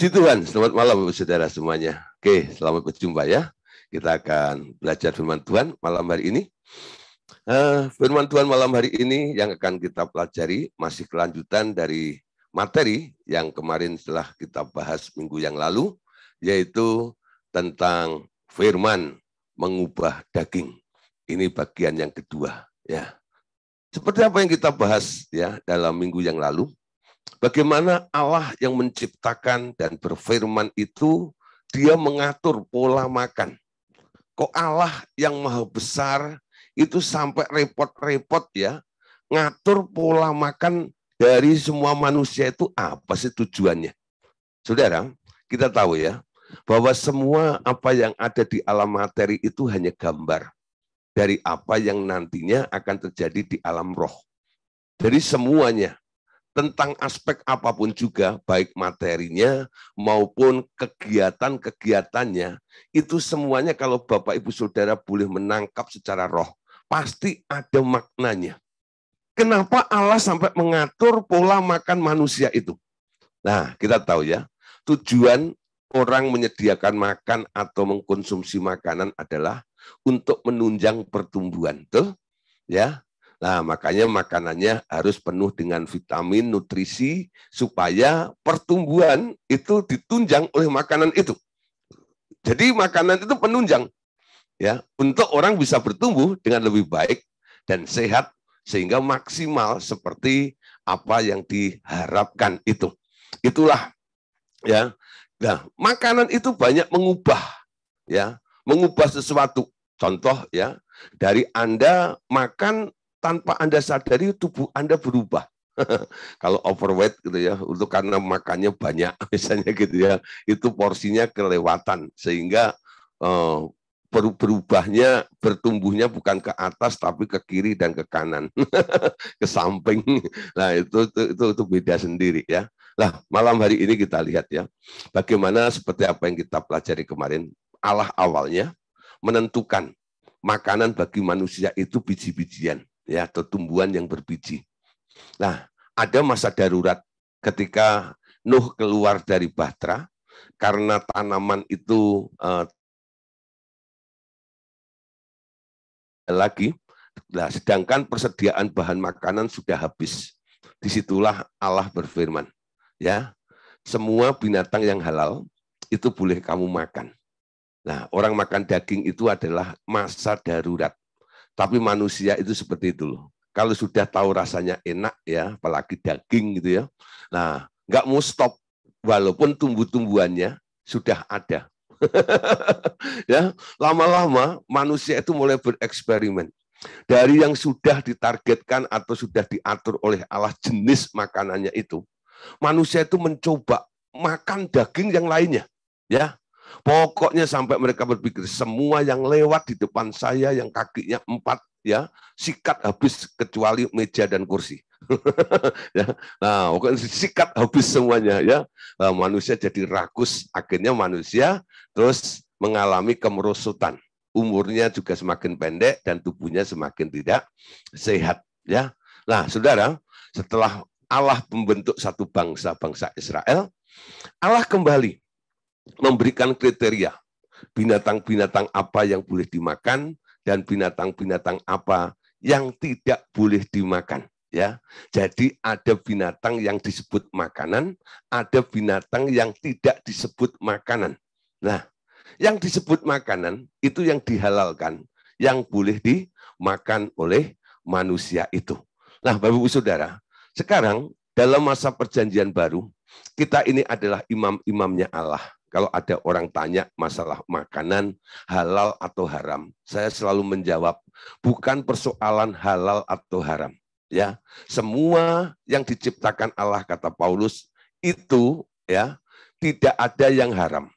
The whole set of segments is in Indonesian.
Puji Tuhan, selamat malam saudara semuanya. Oke, selamat berjumpa ya. Kita akan belajar firman Tuhan malam hari ini. Uh, firman Tuhan malam hari ini yang akan kita pelajari masih kelanjutan dari materi yang kemarin setelah kita bahas minggu yang lalu, yaitu tentang firman mengubah daging. Ini bagian yang kedua. ya. Seperti apa yang kita bahas ya dalam minggu yang lalu, Bagaimana Allah yang menciptakan dan berfirman itu, dia mengatur pola makan. Kok Allah yang maha besar itu sampai repot-repot ya, ngatur pola makan dari semua manusia itu apa sih tujuannya? Saudara, kita tahu ya, bahwa semua apa yang ada di alam materi itu hanya gambar dari apa yang nantinya akan terjadi di alam roh. Jadi semuanya, tentang aspek apapun juga, baik materinya maupun kegiatan-kegiatannya, itu semuanya kalau Bapak Ibu Saudara boleh menangkap secara roh, pasti ada maknanya. Kenapa Allah sampai mengatur pola makan manusia itu? Nah, kita tahu ya, tujuan orang menyediakan makan atau mengkonsumsi makanan adalah untuk menunjang pertumbuhan, tuh, ya. Nah, makanya makanannya harus penuh dengan vitamin, nutrisi, supaya pertumbuhan itu ditunjang oleh makanan itu. Jadi makanan itu penunjang ya untuk orang bisa bertumbuh dengan lebih baik dan sehat sehingga maksimal seperti apa yang diharapkan itu. Itulah ya. Nah, makanan itu banyak mengubah ya, mengubah sesuatu. Contoh ya, dari Anda makan tanpa Anda sadari tubuh Anda berubah. Kalau overweight gitu ya, untuk karena makannya banyak misalnya gitu ya, itu porsinya kelewatan sehingga eh, berubahnya bertumbuhnya bukan ke atas tapi ke kiri dan ke kanan ke samping nah itu, itu itu itu beda sendiri ya lah malam hari ini kita lihat ya bagaimana seperti apa yang kita pelajari kemarin Allah awalnya menentukan makanan bagi manusia itu biji-bijian ya atau tumbuhan yang berbiji. Nah, ada masa darurat ketika Nuh keluar dari bahtera karena tanaman itu eh, lagi. Nah, sedangkan persediaan bahan makanan sudah habis. Disitulah Allah berfirman, ya semua binatang yang halal itu boleh kamu makan. Nah, orang makan daging itu adalah masa darurat. Tapi manusia itu seperti itu loh. Kalau sudah tahu rasanya enak ya, apalagi daging gitu ya. Nah, nggak mau stop walaupun tumbuh-tumbuhannya sudah ada. ya, lama-lama manusia itu mulai bereksperimen. Dari yang sudah ditargetkan atau sudah diatur oleh Allah jenis makanannya itu, manusia itu mencoba makan daging yang lainnya. Ya, Pokoknya sampai mereka berpikir semua yang lewat di depan saya yang kakinya empat ya sikat habis kecuali meja dan kursi. ya. Nah, sikat habis semuanya ya. Nah, manusia jadi rakus, akhirnya manusia terus mengalami kemerosotan. Umurnya juga semakin pendek dan tubuhnya semakin tidak sehat ya. Nah, Saudara, setelah Allah membentuk satu bangsa bangsa Israel, Allah kembali memberikan kriteria binatang-binatang apa yang boleh dimakan dan binatang-binatang apa yang tidak boleh dimakan ya. Jadi ada binatang yang disebut makanan, ada binatang yang tidak disebut makanan. Nah, yang disebut makanan itu yang dihalalkan, yang boleh dimakan oleh manusia itu. Nah, Bapak-Ibu Saudara, sekarang dalam masa perjanjian baru, kita ini adalah imam-imamnya Allah kalau ada orang tanya masalah makanan halal atau haram, saya selalu menjawab bukan persoalan halal atau haram. Ya, semua yang diciptakan Allah kata Paulus itu ya tidak ada yang haram.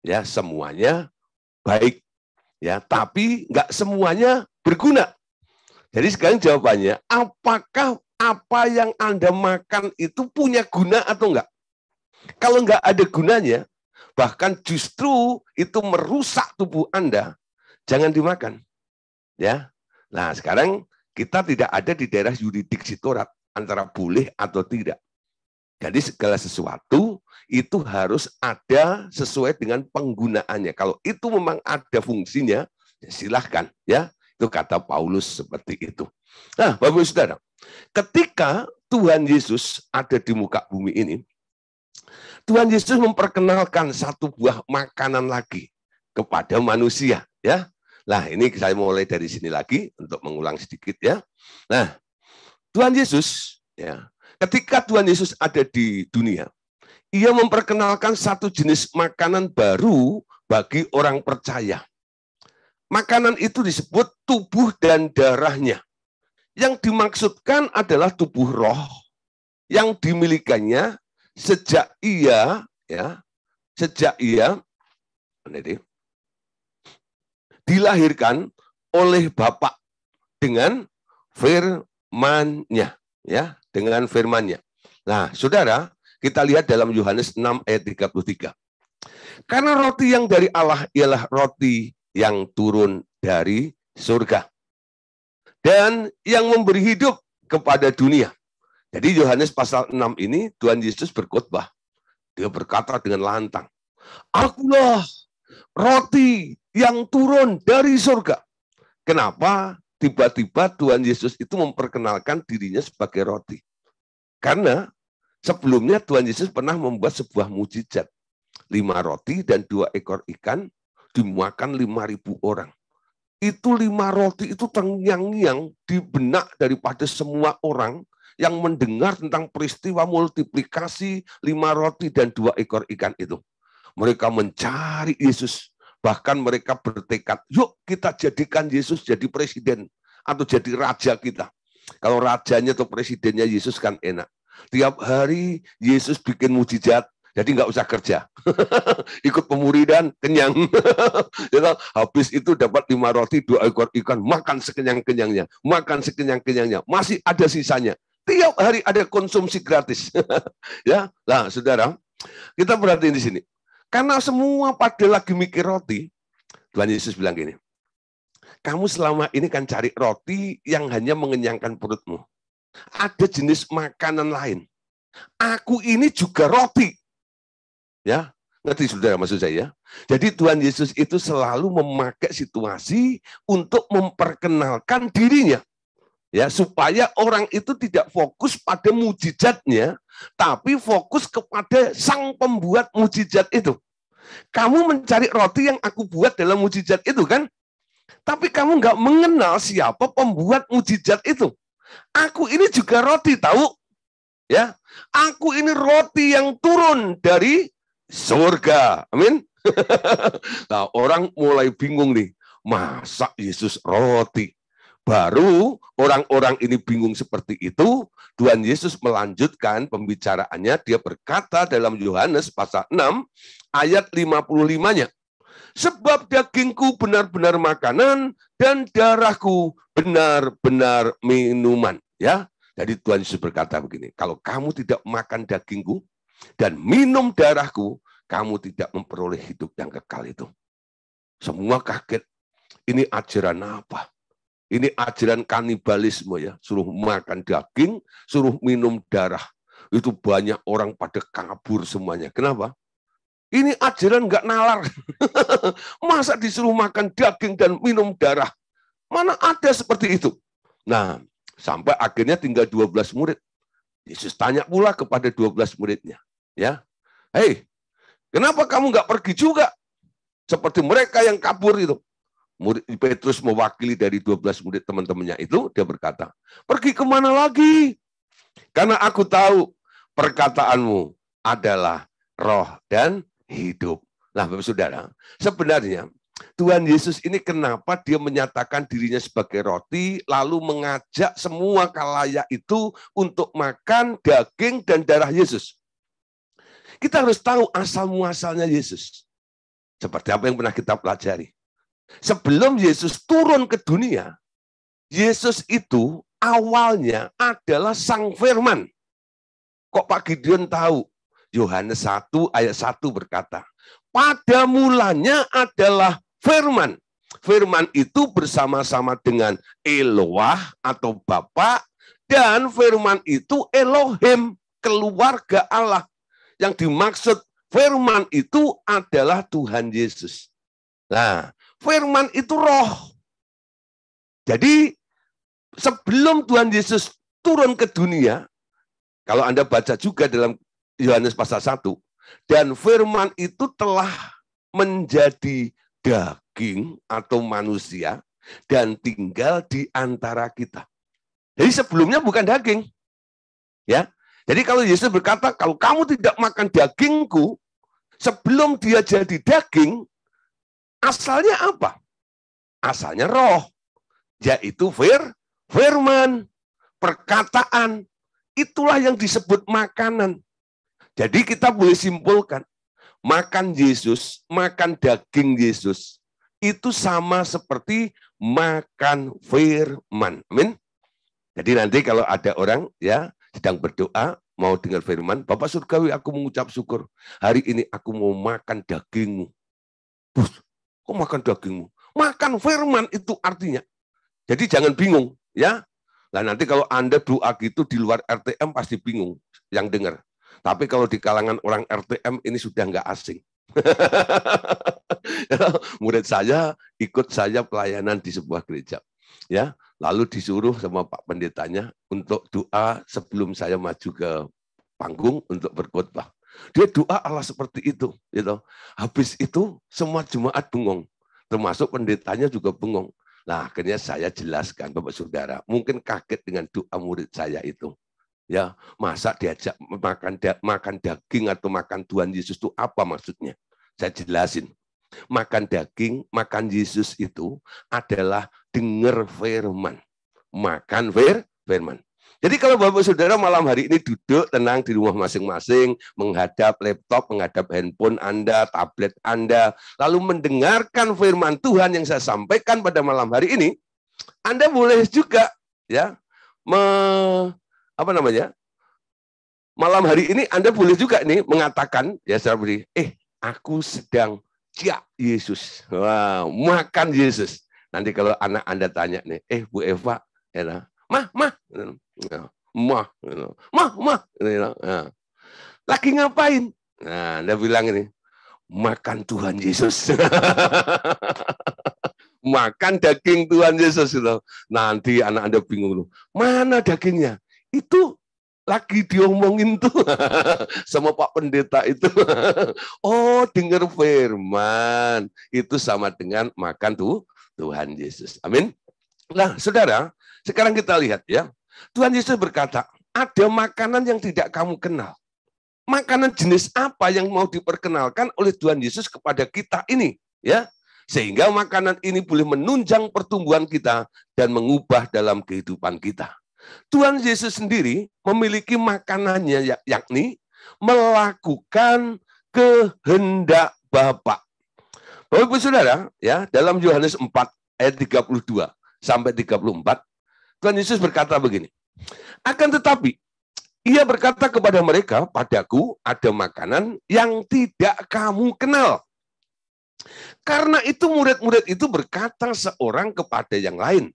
Ya, semuanya baik. Ya, tapi nggak semuanya berguna. Jadi sekarang jawabannya, apakah apa yang Anda makan itu punya guna atau enggak? Kalau enggak ada gunanya, bahkan justru itu merusak tubuh Anda, jangan dimakan. Ya. Nah, sekarang kita tidak ada di daerah yuridiksi Taurat antara boleh atau tidak. Jadi segala sesuatu itu harus ada sesuai dengan penggunaannya. Kalau itu memang ada fungsinya, ya silahkan. Ya, itu kata Paulus seperti itu. Nah, Bapak Saudara, ketika Tuhan Yesus ada di muka bumi ini, Tuhan Yesus memperkenalkan satu buah makanan lagi kepada manusia, ya. Nah, ini saya mulai dari sini lagi untuk mengulang sedikit ya. Nah, Tuhan Yesus ya, ketika Tuhan Yesus ada di dunia, ia memperkenalkan satu jenis makanan baru bagi orang percaya. Makanan itu disebut tubuh dan darahnya. Yang dimaksudkan adalah tubuh roh yang dimilikinya sejak ia ya sejak ia dilahirkan oleh Bapak dengan firmannya ya dengan firmannya. Nah, Saudara, kita lihat dalam Yohanes 6 ayat 33. Karena roti yang dari Allah ialah roti yang turun dari surga dan yang memberi hidup kepada dunia. Jadi Yohanes pasal 6 ini Tuhan Yesus berkhotbah. Dia berkata dengan lantang, "Akulah roti yang turun dari surga." Kenapa tiba-tiba Tuhan Yesus itu memperkenalkan dirinya sebagai roti? Karena sebelumnya Tuhan Yesus pernah membuat sebuah mujizat. Lima roti dan dua ekor ikan dimakan lima ribu orang. Itu lima roti itu terngiang-ngiang di benak daripada semua orang yang mendengar tentang peristiwa multiplikasi lima roti dan dua ekor ikan itu. Mereka mencari Yesus. Bahkan mereka bertekad, yuk kita jadikan Yesus jadi presiden atau jadi raja kita. Kalau rajanya atau presidennya Yesus kan enak. Tiap hari Yesus bikin mujizat, jadi nggak usah kerja. Ikut pemuridan, kenyang. Ya habis itu dapat lima roti, dua ekor ikan, makan sekenyang-kenyangnya. Makan sekenyang-kenyangnya. Masih ada sisanya. Tiap hari ada konsumsi gratis. ya, lah, saudara, kita perhatiin di sini. Karena semua pada lagi mikir roti, Tuhan Yesus bilang gini, kamu selama ini kan cari roti yang hanya mengenyangkan perutmu. Ada jenis makanan lain. Aku ini juga roti. Ya, ngerti saudara maksud saya? Jadi Tuhan Yesus itu selalu memakai situasi untuk memperkenalkan dirinya ya supaya orang itu tidak fokus pada mujizatnya tapi fokus kepada sang pembuat mujizat itu kamu mencari roti yang aku buat dalam mujizat itu kan tapi kamu nggak mengenal siapa pembuat mujizat itu aku ini juga roti tahu ya aku ini roti yang turun dari surga amin nah orang mulai bingung nih masa Yesus roti Baru orang-orang ini bingung seperti itu, Tuhan Yesus melanjutkan pembicaraannya, dia berkata dalam Yohanes pasal 6 ayat 55-nya, Sebab dagingku benar-benar makanan dan darahku benar-benar minuman. Ya, jadi Tuhan Yesus berkata begini, kalau kamu tidak makan dagingku dan minum darahku, kamu tidak memperoleh hidup yang kekal itu. Semua kaget. Ini ajaran apa? Ini ajaran kanibalisme ya, suruh makan daging, suruh minum darah. Itu banyak orang pada kabur semuanya. Kenapa? Ini ajaran nggak nalar. Masa disuruh makan daging dan minum darah? Mana ada seperti itu? Nah, sampai akhirnya tinggal 12 murid. Yesus tanya pula kepada 12 muridnya. ya, Hei, kenapa kamu nggak pergi juga? Seperti mereka yang kabur itu murid Petrus mewakili dari 12 murid teman-temannya itu, dia berkata, pergi kemana lagi? Karena aku tahu perkataanmu adalah roh dan hidup. Nah, Bapak Saudara, sebenarnya Tuhan Yesus ini kenapa dia menyatakan dirinya sebagai roti, lalu mengajak semua kalayak itu untuk makan daging dan darah Yesus. Kita harus tahu asal-muasalnya Yesus. Seperti apa yang pernah kita pelajari. Sebelum Yesus turun ke dunia, Yesus itu awalnya adalah sang firman. Kok Pak Gideon tahu? Yohanes 1 ayat 1 berkata, pada mulanya adalah firman. Firman itu bersama-sama dengan Eloah atau Bapak dan firman itu Elohim, keluarga Allah. Yang dimaksud firman itu adalah Tuhan Yesus. Nah, firman itu roh. Jadi sebelum Tuhan Yesus turun ke dunia, kalau Anda baca juga dalam Yohanes pasal 1, dan firman itu telah menjadi daging atau manusia dan tinggal di antara kita. Jadi sebelumnya bukan daging. Ya. Jadi kalau Yesus berkata, kalau kamu tidak makan dagingku, sebelum dia jadi daging, Asalnya apa? Asalnya roh, yaitu fir, firman, perkataan. Itulah yang disebut makanan. Jadi kita boleh simpulkan, makan Yesus, makan daging Yesus, itu sama seperti makan firman. Amin. Jadi nanti kalau ada orang ya sedang berdoa, mau dengar firman, Bapak Surgawi aku mengucap syukur. Hari ini aku mau makan dagingmu. Bus, Kok makan dagingmu? Makan firman itu artinya. Jadi jangan bingung, ya. Nah nanti kalau Anda doa gitu di luar RTM pasti bingung yang dengar. Tapi kalau di kalangan orang RTM ini sudah nggak asing. Ya, murid saya ikut saya pelayanan di sebuah gereja. ya Lalu disuruh sama Pak Pendetanya untuk doa sebelum saya maju ke panggung untuk berkhotbah. Dia doa Allah seperti itu. Gitu. Habis itu semua jemaat bengong. Termasuk pendetanya juga bengong. Nah, akhirnya saya jelaskan Bapak Saudara, mungkin kaget dengan doa murid saya itu. Ya, masa diajak makan makan daging atau makan Tuhan Yesus itu apa maksudnya? Saya jelasin. Makan daging, makan Yesus itu adalah dengar firman. Makan fir, firman. Jadi kalau Bapak Saudara malam hari ini duduk tenang di rumah masing-masing, menghadap laptop, menghadap handphone Anda, tablet Anda, lalu mendengarkan firman Tuhan yang saya sampaikan pada malam hari ini, Anda boleh juga ya me, apa namanya? Malam hari ini Anda boleh juga nih mengatakan ya saya beri, eh aku sedang cia Yesus. Wah, wow, makan Yesus. Nanti kalau anak Anda tanya nih, eh Bu Eva, ya, mah mah gitu. ya, gitu. mah mah mah gitu, ya. ya. lagi ngapain nah dia bilang ini makan Tuhan Yesus makan daging Tuhan Yesus itu nanti anak anda bingung loh mana dagingnya itu lagi diomongin tuh sama Pak Pendeta itu. oh, dengar firman itu sama dengan makan tuh Tuhan Yesus. Amin. Nah, saudara, sekarang kita lihat ya. Tuhan Yesus berkata, ada makanan yang tidak kamu kenal. Makanan jenis apa yang mau diperkenalkan oleh Tuhan Yesus kepada kita ini, ya? Sehingga makanan ini boleh menunjang pertumbuhan kita dan mengubah dalam kehidupan kita. Tuhan Yesus sendiri memiliki makanannya ya, yakni melakukan kehendak Bapa. Bapak Ibu Saudara, ya, dalam Yohanes 4 ayat 32 sampai 34 Tuhan Yesus berkata begini, akan tetapi ia berkata kepada mereka, padaku ada makanan yang tidak kamu kenal. Karena itu murid-murid itu berkata seorang kepada yang lain,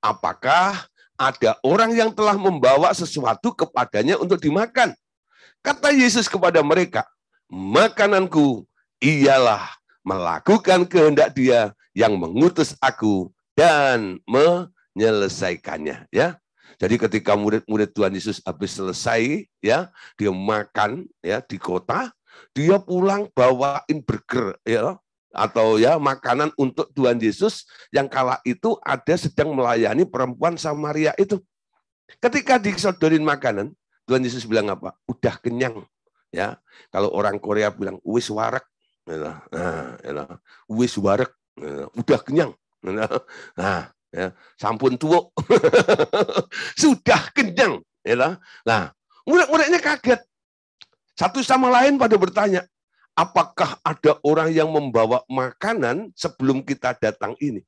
apakah ada orang yang telah membawa sesuatu kepadanya untuk dimakan? Kata Yesus kepada mereka, makananku ialah melakukan kehendak dia yang mengutus aku dan me menyelesaikannya ya. Jadi ketika murid-murid Tuhan Yesus habis selesai ya, dia makan ya di kota, dia pulang bawain burger ya atau ya makanan untuk Tuhan Yesus yang kala itu ada sedang melayani perempuan Samaria itu. Ketika disodorin makanan, Tuhan Yesus bilang apa? Udah kenyang. Ya, kalau orang Korea bilang wis warek, ya, nah, ya, nah, wis warek, ya, nah, udah kenyang. Nah, nah Ya, sampun tua. Sudah kenyang. Ya, nah, murid-muridnya kaget. Satu sama lain pada bertanya, apakah ada orang yang membawa makanan sebelum kita datang ini?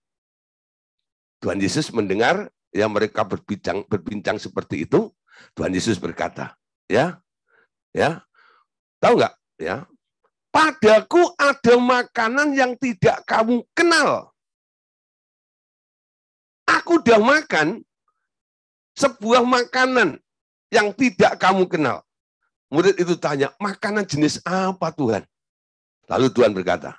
Tuhan Yesus mendengar ya mereka berbincang berbincang seperti itu, Tuhan Yesus berkata, ya, ya, tahu nggak, ya, padaku ada makanan yang tidak kamu kenal. Aku sudah makan sebuah makanan yang tidak kamu kenal. Murid itu tanya, makanan jenis apa Tuhan? Lalu Tuhan berkata,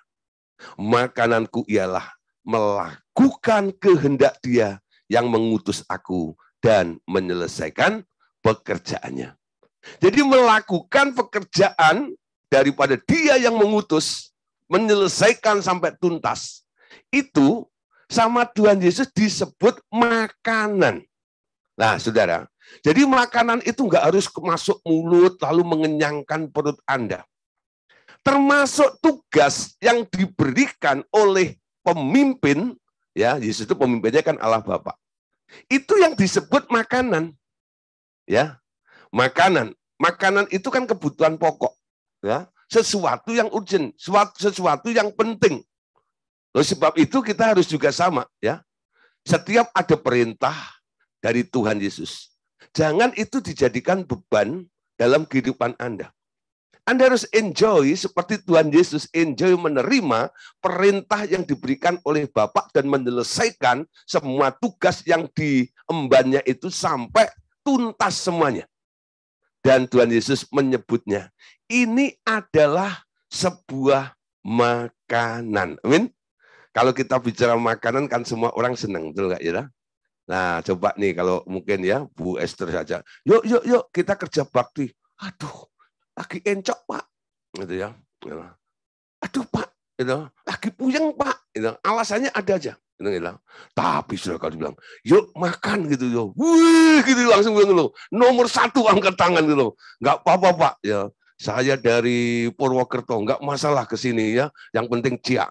makananku ialah melakukan kehendak dia yang mengutus aku dan menyelesaikan pekerjaannya. Jadi melakukan pekerjaan daripada dia yang mengutus, menyelesaikan sampai tuntas, itu sama Tuhan Yesus disebut makanan. Nah, saudara, jadi makanan itu nggak harus masuk mulut lalu mengenyangkan perut Anda. Termasuk tugas yang diberikan oleh pemimpin, ya Yesus itu pemimpinnya kan Allah Bapa. Itu yang disebut makanan. Ya. Makanan. Makanan itu kan kebutuhan pokok, ya. Sesuatu yang urgent, sesuatu yang penting. Loh, sebab itu kita harus juga sama ya. Setiap ada perintah dari Tuhan Yesus, jangan itu dijadikan beban dalam kehidupan Anda. Anda harus enjoy seperti Tuhan Yesus enjoy menerima perintah yang diberikan oleh Bapa dan menyelesaikan semua tugas yang diembannya itu sampai tuntas semuanya. Dan Tuhan Yesus menyebutnya, ini adalah sebuah makanan. Amin. Kalau kita bicara makanan kan semua orang senang, betul nggak ya? Nah, coba nih kalau mungkin ya Bu Esther saja. Yuk, yuk, yuk kita kerja bakti. Aduh, lagi encok Pak, gitu ya. Gitu. Aduh Pak, gitu. lagi puyeng Pak, gitu. alasannya ada aja. Gitu, gitu. Tapi sudah kalau bilang, yuk makan gitu, yuk. Wih, gitu langsung bilang gitu lo, Nomor satu angkat tangan gitu. Nggak apa-apa Pak, ya saya dari Purwokerto, nggak masalah ke sini ya. Yang penting cia.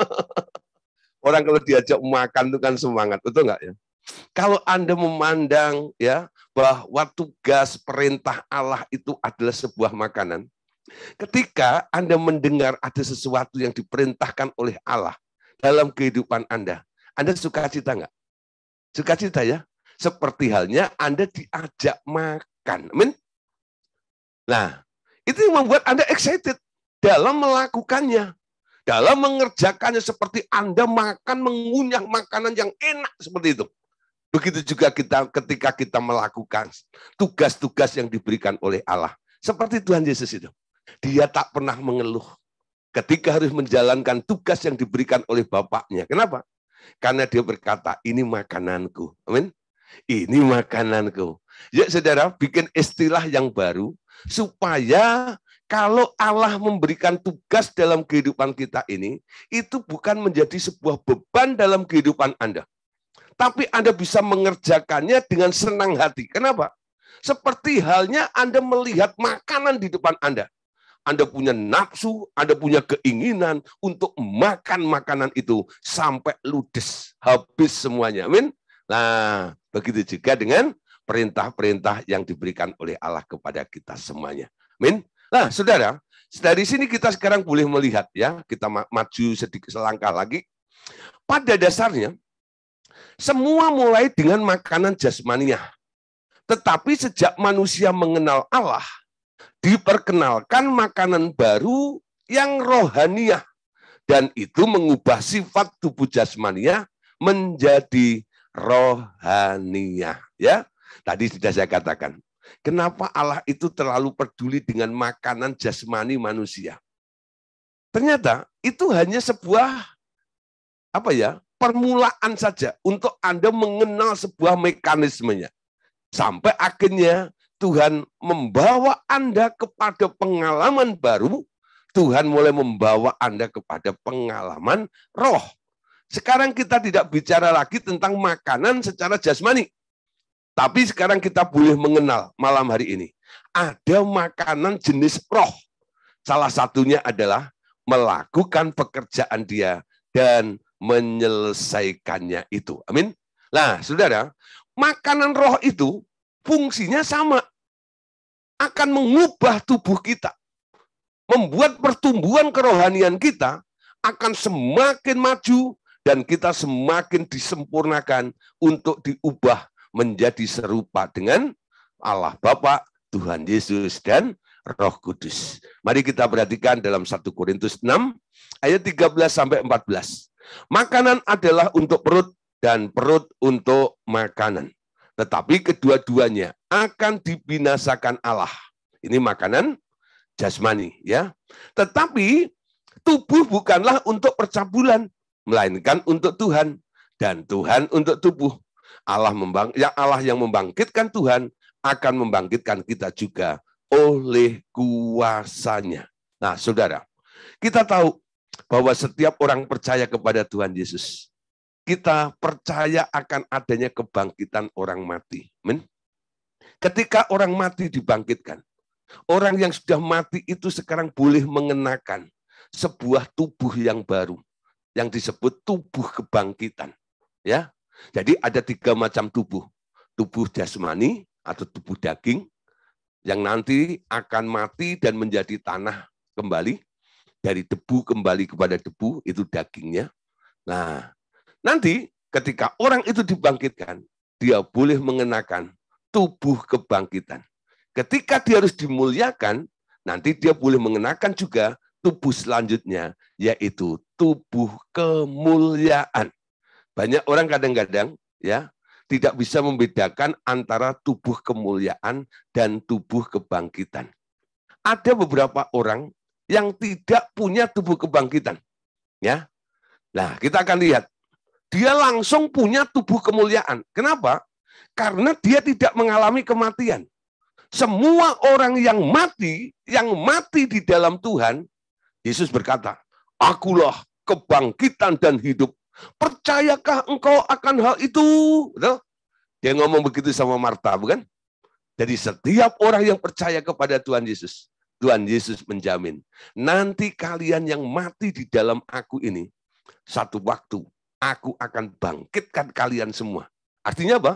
Orang kalau diajak makan itu kan semangat, betul enggak ya? Kalau Anda memandang ya bahwa tugas perintah Allah itu adalah sebuah makanan, ketika Anda mendengar ada sesuatu yang diperintahkan oleh Allah dalam kehidupan Anda, Anda suka cita nggak? Suka cita ya? Seperti halnya Anda diajak makan. Amin? Nah, itu yang membuat Anda excited dalam melakukannya. Dalam mengerjakannya seperti Anda makan, mengunyah makanan yang enak seperti itu. Begitu juga kita ketika kita melakukan tugas-tugas yang diberikan oleh Allah. Seperti Tuhan Yesus itu. Dia tak pernah mengeluh ketika harus menjalankan tugas yang diberikan oleh Bapaknya. Kenapa? Karena dia berkata, ini makananku. Amin. Ini makananku. Ya saudara, bikin istilah yang baru supaya kalau Allah memberikan tugas dalam kehidupan kita ini, itu bukan menjadi sebuah beban dalam kehidupan Anda. Tapi Anda bisa mengerjakannya dengan senang hati. Kenapa? Seperti halnya Anda melihat makanan di depan Anda. Anda punya nafsu, Anda punya keinginan untuk makan makanan itu sampai ludes, habis semuanya. Amin. Nah, begitu juga dengan perintah-perintah yang diberikan oleh Allah kepada kita semuanya. Amin. Nah, saudara, dari sini kita sekarang boleh melihat ya, kita maju sedikit selangkah lagi. Pada dasarnya, semua mulai dengan makanan jasmania. Tetapi sejak manusia mengenal Allah, diperkenalkan makanan baru yang rohaniyah Dan itu mengubah sifat tubuh jasmania menjadi rohaniah. Ya, Tadi sudah saya katakan, kenapa Allah itu terlalu peduli dengan makanan jasmani manusia? Ternyata itu hanya sebuah apa ya permulaan saja untuk Anda mengenal sebuah mekanismenya. Sampai akhirnya Tuhan membawa Anda kepada pengalaman baru, Tuhan mulai membawa Anda kepada pengalaman roh. Sekarang kita tidak bicara lagi tentang makanan secara jasmani. Tapi sekarang kita boleh mengenal malam hari ini. Ada makanan jenis roh. Salah satunya adalah melakukan pekerjaan dia dan menyelesaikannya itu. Amin. Nah, saudara, makanan roh itu fungsinya sama. Akan mengubah tubuh kita. Membuat pertumbuhan kerohanian kita akan semakin maju dan kita semakin disempurnakan untuk diubah menjadi serupa dengan Allah Bapa, Tuhan Yesus dan Roh Kudus. Mari kita perhatikan dalam 1 Korintus 6 ayat 13 sampai 14. Makanan adalah untuk perut dan perut untuk makanan. Tetapi kedua-duanya akan dibinasakan Allah. Ini makanan jasmani ya. Tetapi tubuh bukanlah untuk percabulan, melainkan untuk Tuhan dan Tuhan untuk tubuh. Allah membang ya Allah yang membangkitkan Tuhan akan membangkitkan kita juga oleh kuasanya. Nah, Saudara, kita tahu bahwa setiap orang percaya kepada Tuhan Yesus, kita percaya akan adanya kebangkitan orang mati. Men? Ketika orang mati dibangkitkan, orang yang sudah mati itu sekarang boleh mengenakan sebuah tubuh yang baru yang disebut tubuh kebangkitan. Ya, jadi ada tiga macam tubuh. Tubuh jasmani atau tubuh daging yang nanti akan mati dan menjadi tanah kembali. Dari debu kembali kepada debu, itu dagingnya. Nah, nanti ketika orang itu dibangkitkan, dia boleh mengenakan tubuh kebangkitan. Ketika dia harus dimuliakan, nanti dia boleh mengenakan juga tubuh selanjutnya, yaitu tubuh kemuliaan. Banyak orang kadang-kadang ya tidak bisa membedakan antara tubuh kemuliaan dan tubuh kebangkitan. Ada beberapa orang yang tidak punya tubuh kebangkitan. Ya. Nah, kita akan lihat. Dia langsung punya tubuh kemuliaan. Kenapa? Karena dia tidak mengalami kematian. Semua orang yang mati, yang mati di dalam Tuhan, Yesus berkata, "Akulah kebangkitan dan hidup. Percayakah engkau akan hal itu? Dia ngomong begitu sama Marta, bukan? Jadi setiap orang yang percaya kepada Tuhan Yesus, Tuhan Yesus menjamin, nanti kalian yang mati di dalam aku ini, satu waktu aku akan bangkitkan kalian semua. Artinya apa?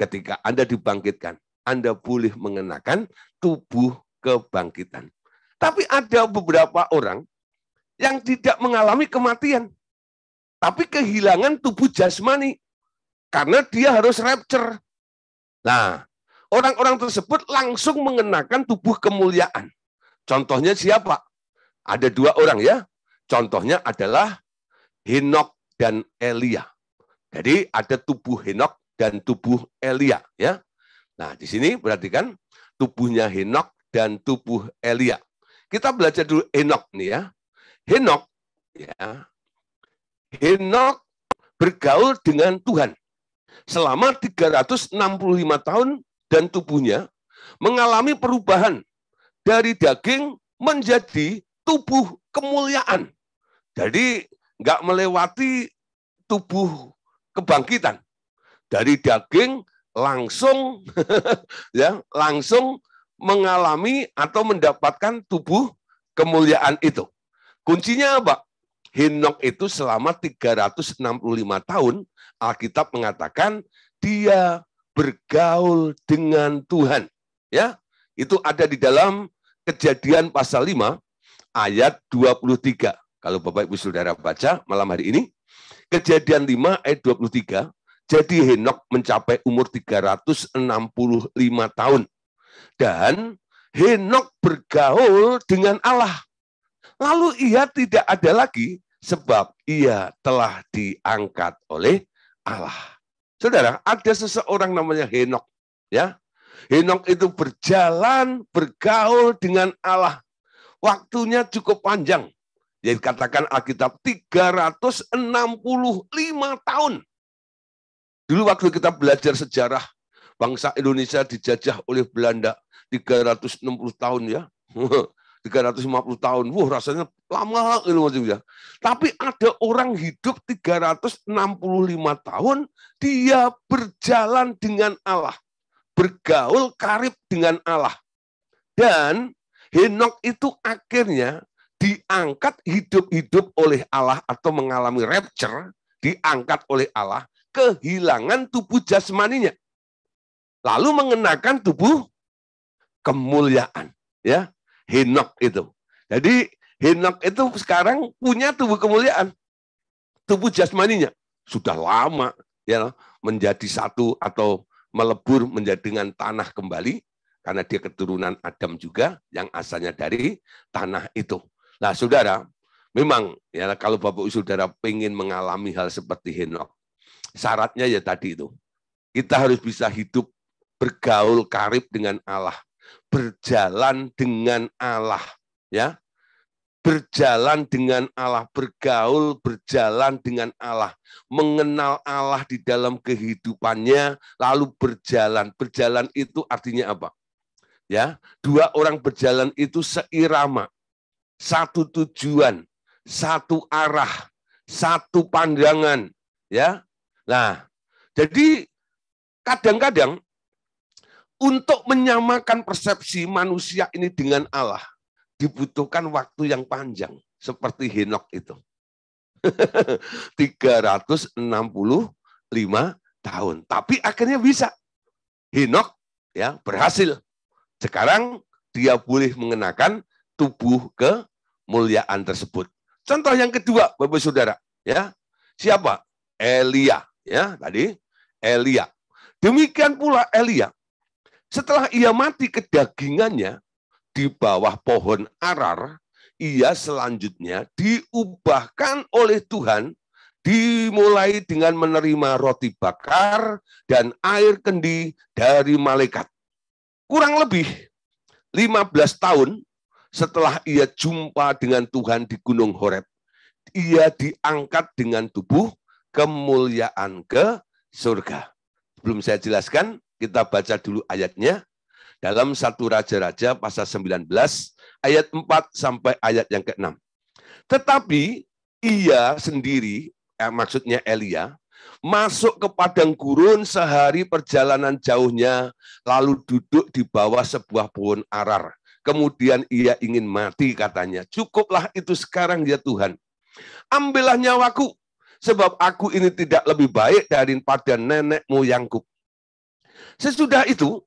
Ketika Anda dibangkitkan, Anda boleh mengenakan tubuh kebangkitan. Tapi ada beberapa orang yang tidak mengalami kematian tapi kehilangan tubuh jasmani karena dia harus rapture. Nah, orang-orang tersebut langsung mengenakan tubuh kemuliaan. Contohnya siapa? Ada dua orang ya. Contohnya adalah Henok dan Elia. Jadi ada tubuh Henok dan tubuh Elia ya. Nah, di sini perhatikan tubuhnya Henok dan tubuh Elia. Kita belajar dulu Henok nih ya. Henok ya, Henok bergaul dengan Tuhan selama 365 tahun dan tubuhnya mengalami perubahan dari daging menjadi tubuh kemuliaan. Jadi nggak melewati tubuh kebangkitan. Dari daging langsung ya langsung mengalami atau mendapatkan tubuh kemuliaan itu. Kuncinya apa? Henok itu selama 365 tahun Alkitab mengatakan dia bergaul dengan Tuhan. Ya, itu ada di dalam Kejadian pasal 5 ayat 23. Kalau Bapak Ibu Saudara baca malam hari ini, Kejadian 5 ayat 23, jadi Henok mencapai umur 365 tahun. Dan Henok bergaul dengan Allah. Lalu ia tidak ada lagi sebab ia telah diangkat oleh Allah. Saudara, ada seseorang namanya Henok, ya. Henok itu berjalan bergaul dengan Allah. Waktunya cukup panjang. Jadi katakan Alkitab 365 tahun. Dulu waktu kita belajar sejarah bangsa Indonesia dijajah oleh Belanda 360 tahun ya. 350 tahun. Wah, rasanya lama ilmu ya. Tapi ada orang hidup 365 tahun, dia berjalan dengan Allah. Bergaul karib dengan Allah. Dan Henok itu akhirnya diangkat hidup-hidup oleh Allah atau mengalami rapture, diangkat oleh Allah, kehilangan tubuh jasmaninya. Lalu mengenakan tubuh kemuliaan. ya Henok itu. Jadi Henok itu sekarang punya tubuh kemuliaan, tubuh jasmaninya sudah lama ya menjadi satu atau melebur menjadi dengan tanah kembali karena dia keturunan Adam juga yang asalnya dari tanah itu. Nah, saudara, memang ya kalau bapak saudara ingin mengalami hal seperti Henok, syaratnya ya tadi itu kita harus bisa hidup bergaul karib dengan Allah berjalan dengan Allah, ya. Berjalan dengan Allah, bergaul, berjalan dengan Allah, mengenal Allah di dalam kehidupannya, lalu berjalan. Berjalan itu artinya apa? Ya, dua orang berjalan itu seirama, satu tujuan, satu arah, satu pandangan, ya. Nah, jadi kadang-kadang untuk menyamakan persepsi manusia ini dengan Allah, dibutuhkan waktu yang panjang. Seperti Henok itu. 365 tahun. Tapi akhirnya bisa. Henok ya berhasil. Sekarang dia boleh mengenakan tubuh kemuliaan tersebut. Contoh yang kedua, Bapak Saudara, ya. Siapa? Elia, ya, tadi Elia. Demikian pula Elia. Setelah ia mati kedagingannya di bawah pohon arar, ia selanjutnya diubahkan oleh Tuhan dimulai dengan menerima roti bakar dan air kendi dari malaikat. Kurang lebih 15 tahun setelah ia jumpa dengan Tuhan di Gunung Horeb, ia diangkat dengan tubuh kemuliaan ke surga. Belum saya jelaskan kita baca dulu ayatnya dalam satu Raja-Raja pasal 19 ayat 4 sampai ayat yang ke-6. Tetapi ia sendiri, eh, maksudnya Elia, masuk ke padang gurun sehari perjalanan jauhnya, lalu duduk di bawah sebuah pohon arar. Kemudian ia ingin mati katanya, cukuplah itu sekarang ya Tuhan. Ambillah nyawaku, sebab aku ini tidak lebih baik daripada nenek moyangku. Sesudah itu,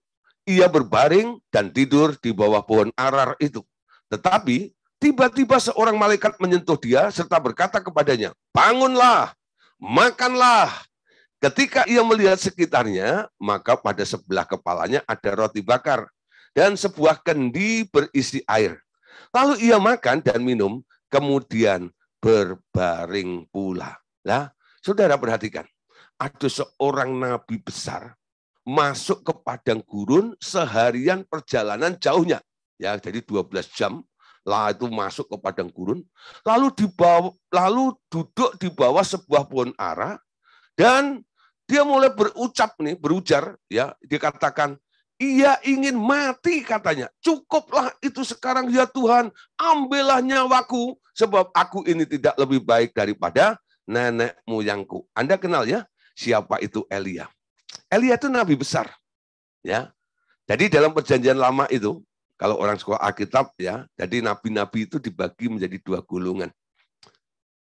ia berbaring dan tidur di bawah pohon arar itu. Tetapi tiba-tiba seorang malaikat menyentuh dia serta berkata kepadanya, bangunlah, makanlah. Ketika ia melihat sekitarnya, maka pada sebelah kepalanya ada roti bakar dan sebuah kendi berisi air. Lalu ia makan dan minum, kemudian berbaring pula. Lah, saudara perhatikan, ada seorang nabi besar masuk ke padang gurun seharian perjalanan jauhnya. Ya, jadi 12 jam lah itu masuk ke padang gurun, lalu dibawa lalu duduk di bawah sebuah pohon ara dan dia mulai berucap nih, berujar ya, dikatakan ia ingin mati katanya. Cukuplah itu sekarang ya Tuhan, ambillah nyawaku sebab aku ini tidak lebih baik daripada nenek moyangku. Anda kenal ya siapa itu Elia? Elia itu nabi besar. Ya. Jadi dalam perjanjian lama itu, kalau orang sekolah Alkitab ya, jadi nabi-nabi itu dibagi menjadi dua golongan.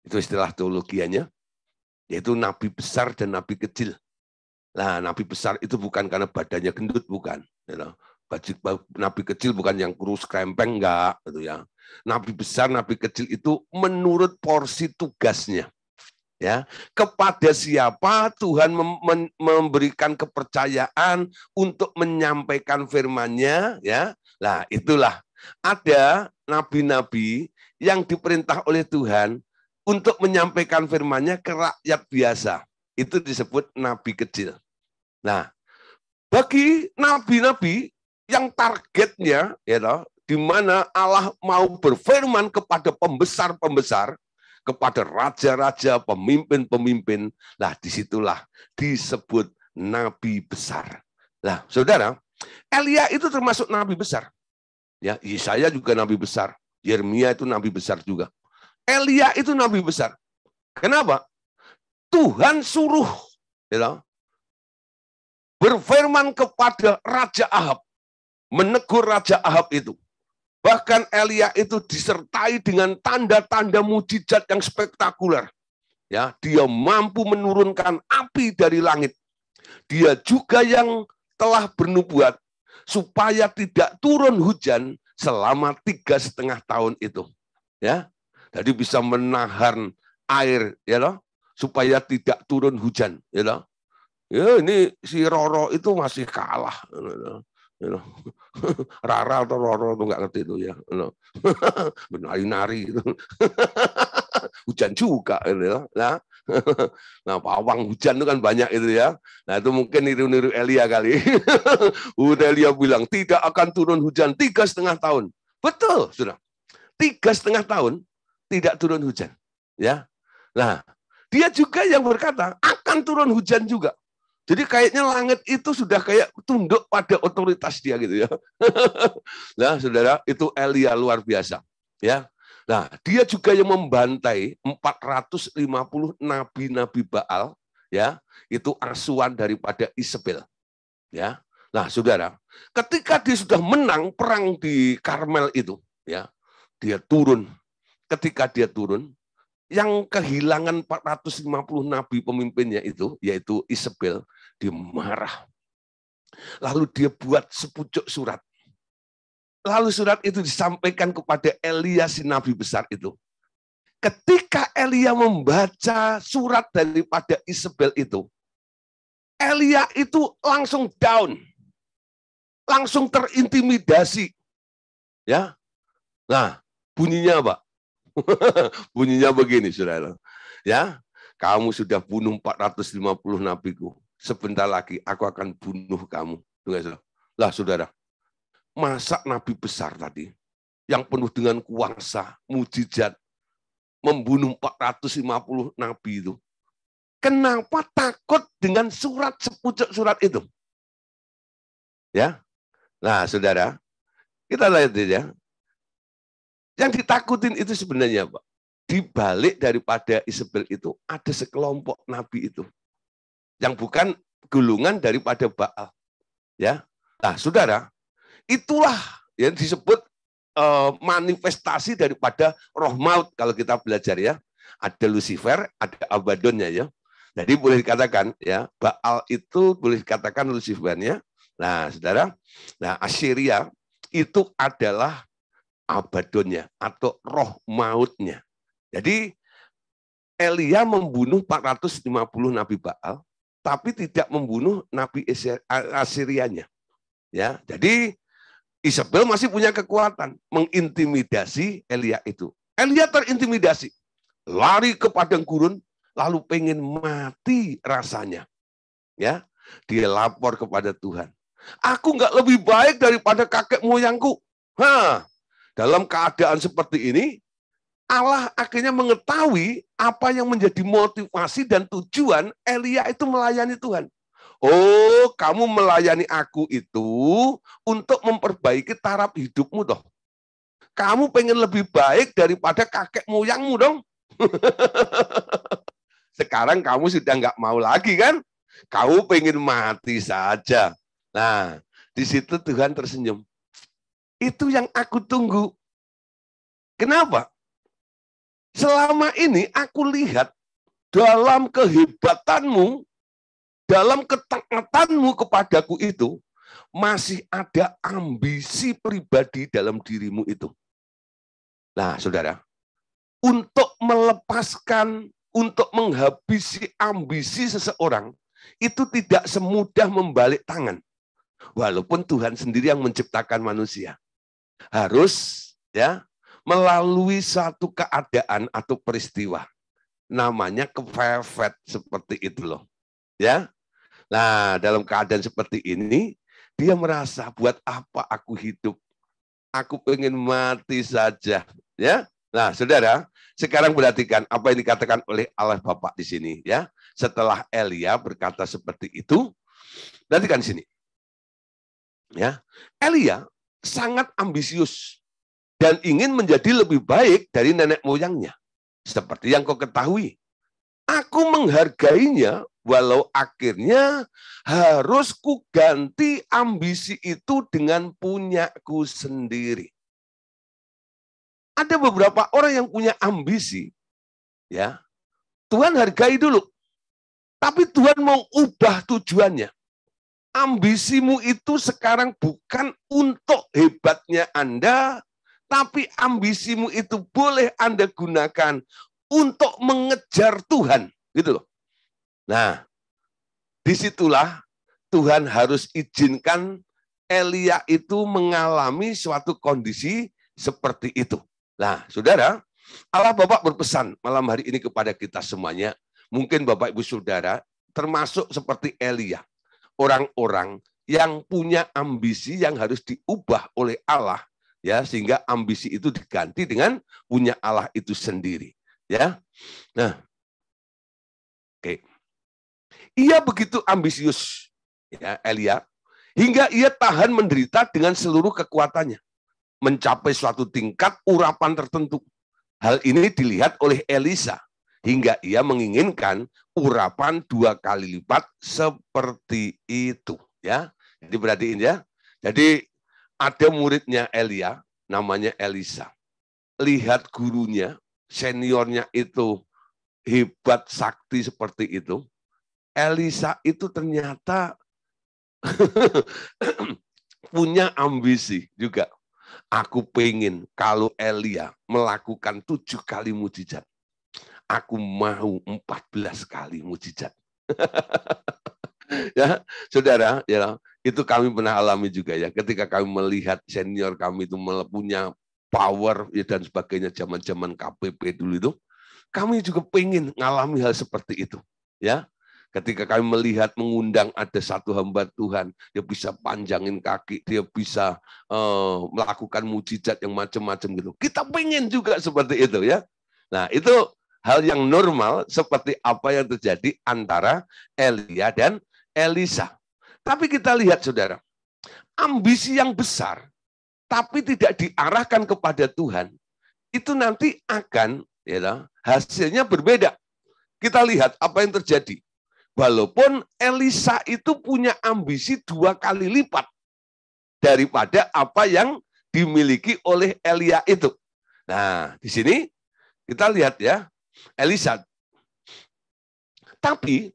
Itu istilah teologianya, yaitu nabi besar dan nabi kecil. Nah, nabi besar itu bukan karena badannya gendut, bukan. You know. Nabi kecil bukan yang kurus krempeng, enggak. Gitu ya. Nabi besar, nabi kecil itu menurut porsi tugasnya ya kepada siapa Tuhan memberikan kepercayaan untuk menyampaikan firman-Nya ya lah itulah ada nabi-nabi yang diperintah oleh Tuhan untuk menyampaikan firman-Nya ke rakyat biasa itu disebut nabi kecil nah bagi nabi-nabi yang targetnya ya you know, di mana Allah mau berfirman kepada pembesar-pembesar kepada raja-raja, pemimpin-pemimpin. Lah disitulah disebut nabi besar. Lah saudara, Elia itu termasuk nabi besar. Ya, Yesaya juga nabi besar. Yeremia itu nabi besar juga. Elia itu nabi besar. Kenapa? Tuhan suruh you know, berfirman kepada Raja Ahab, menegur Raja Ahab itu. Bahkan Elia itu disertai dengan tanda-tanda mujizat yang spektakuler. Ya, dia mampu menurunkan api dari langit. Dia juga yang telah bernubuat supaya tidak turun hujan selama tiga setengah tahun itu. Ya, jadi bisa menahan air, ya loh, supaya tidak turun hujan, ya loh. Ya, ini si Roro itu masih kalah. Ya You gitu. know. Rara atau roro itu nggak ngerti itu ya. You know. Menari-nari itu. hujan juga gitu ya. Nah, nah pawang hujan itu kan banyak itu ya. Nah itu mungkin niru-niru Elia kali. Udah Elia bilang tidak akan turun hujan tiga setengah tahun. Betul, sudah. Tiga setengah tahun tidak turun hujan. Ya, Nah, dia juga yang berkata akan turun hujan juga. Jadi kayaknya langit itu sudah kayak tunduk pada otoritas dia gitu ya. nah, Saudara, itu Elia luar biasa, ya. Nah, dia juga yang membantai 450 nabi-nabi Baal, ya. Itu asuhan daripada Isabel. Ya. Nah, Saudara, ketika dia sudah menang perang di Karmel itu, ya. Dia turun. Ketika dia turun, yang kehilangan 450 nabi pemimpinnya itu yaitu Isabel, dia marah. Lalu dia buat sepucuk surat. Lalu surat itu disampaikan kepada Elia si nabi besar itu. Ketika Elia membaca surat daripada Isabel itu, Elia itu langsung down. Langsung terintimidasi. Ya. Nah, bunyinya apa? bunyinya begini, Saudara. Ya, kamu sudah bunuh 450 nabiku sebentar lagi aku akan bunuh kamu. Lah saudara, masa nabi besar tadi yang penuh dengan kuasa, mujizat, membunuh 450 nabi itu. Kenapa takut dengan surat sepucuk surat itu? Ya. Nah, Saudara, kita lihat ya. Yang ditakutin itu sebenarnya, Pak. Di balik daripada Isabel itu ada sekelompok nabi itu yang bukan gulungan daripada Baal. Ya. Nah, Saudara, itulah yang disebut uh, manifestasi daripada roh maut kalau kita belajar ya. Ada Lucifer, ada Abadonnya ya. Jadi boleh dikatakan ya, Baal itu boleh dikatakan Lucifernya. Nah, Saudara, nah Assyria itu adalah Abadonnya atau roh mautnya. Jadi Elia membunuh 450 nabi Baal tapi tidak membunuh Nabi Asyrianya, Ya, jadi Isabel masih punya kekuatan mengintimidasi Elia itu. Elia terintimidasi, lari ke padang gurun, lalu pengen mati rasanya. Ya, dia lapor kepada Tuhan. Aku nggak lebih baik daripada kakek moyangku. Hah, dalam keadaan seperti ini, Allah akhirnya mengetahui apa yang menjadi motivasi dan tujuan Elia itu melayani Tuhan. Oh, kamu melayani aku itu untuk memperbaiki taraf hidupmu dong. Kamu pengen lebih baik daripada kakek moyangmu dong. Sekarang kamu sudah nggak mau lagi kan? Kamu pengen mati saja. Nah, di situ Tuhan tersenyum. Itu yang aku tunggu. Kenapa? Selama ini aku lihat dalam kehebatanmu, dalam ketaatanmu kepadaku itu, masih ada ambisi pribadi dalam dirimu itu. Nah, saudara, untuk melepaskan, untuk menghabisi ambisi seseorang, itu tidak semudah membalik tangan. Walaupun Tuhan sendiri yang menciptakan manusia. Harus ya melalui satu keadaan atau peristiwa. Namanya kepepet seperti itu loh. Ya. Nah, dalam keadaan seperti ini dia merasa buat apa aku hidup? Aku pengen mati saja, ya. Nah, Saudara, sekarang perhatikan apa yang dikatakan oleh Allah Bapa di sini ya. Setelah Elia berkata seperti itu, perhatikan di sini. Ya. Elia sangat ambisius dan ingin menjadi lebih baik dari nenek moyangnya. Seperti yang kau ketahui, aku menghargainya walau akhirnya harus ku ganti ambisi itu dengan punyaku sendiri. Ada beberapa orang yang punya ambisi, ya Tuhan hargai dulu, tapi Tuhan mau ubah tujuannya. Ambisimu itu sekarang bukan untuk hebatnya Anda, tapi ambisimu itu boleh Anda gunakan untuk mengejar Tuhan, gitu loh. Nah, disitulah Tuhan harus izinkan Elia itu mengalami suatu kondisi seperti itu. Nah, saudara, Allah Bapak berpesan malam hari ini kepada kita semuanya, mungkin Bapak Ibu Saudara, termasuk seperti Elia, orang-orang yang punya ambisi yang harus diubah oleh Allah ya sehingga ambisi itu diganti dengan punya Allah itu sendiri ya nah oke okay. ia begitu ambisius ya Elia hingga ia tahan menderita dengan seluruh kekuatannya mencapai suatu tingkat urapan tertentu hal ini dilihat oleh Elisa hingga ia menginginkan urapan dua kali lipat seperti itu ya jadi perhatiin ya jadi ada muridnya Elia, namanya Elisa. Lihat gurunya, seniornya itu hebat sakti seperti itu. Elisa itu ternyata punya ambisi juga. Aku pengen kalau Elia melakukan tujuh kali mujizat, aku mau empat belas kali mujizat. ya, saudara, ya, itu kami pernah alami juga ya ketika kami melihat senior kami itu punya power ya, dan sebagainya zaman-zaman KPP dulu itu kami juga pengen ngalami hal seperti itu ya ketika kami melihat mengundang ada satu hamba Tuhan, dia bisa panjangin kaki, dia bisa uh, melakukan mujizat yang macam-macam gitu. Kita pengen juga seperti itu ya. Nah itu hal yang normal seperti apa yang terjadi antara Elia dan Elisa. Tapi kita lihat saudara, ambisi yang besar tapi tidak diarahkan kepada Tuhan, itu nanti akan ya, hasilnya berbeda. Kita lihat apa yang terjadi. Walaupun Elisa itu punya ambisi dua kali lipat daripada apa yang dimiliki oleh Elia itu. Nah, di sini kita lihat ya, Elisa. Tapi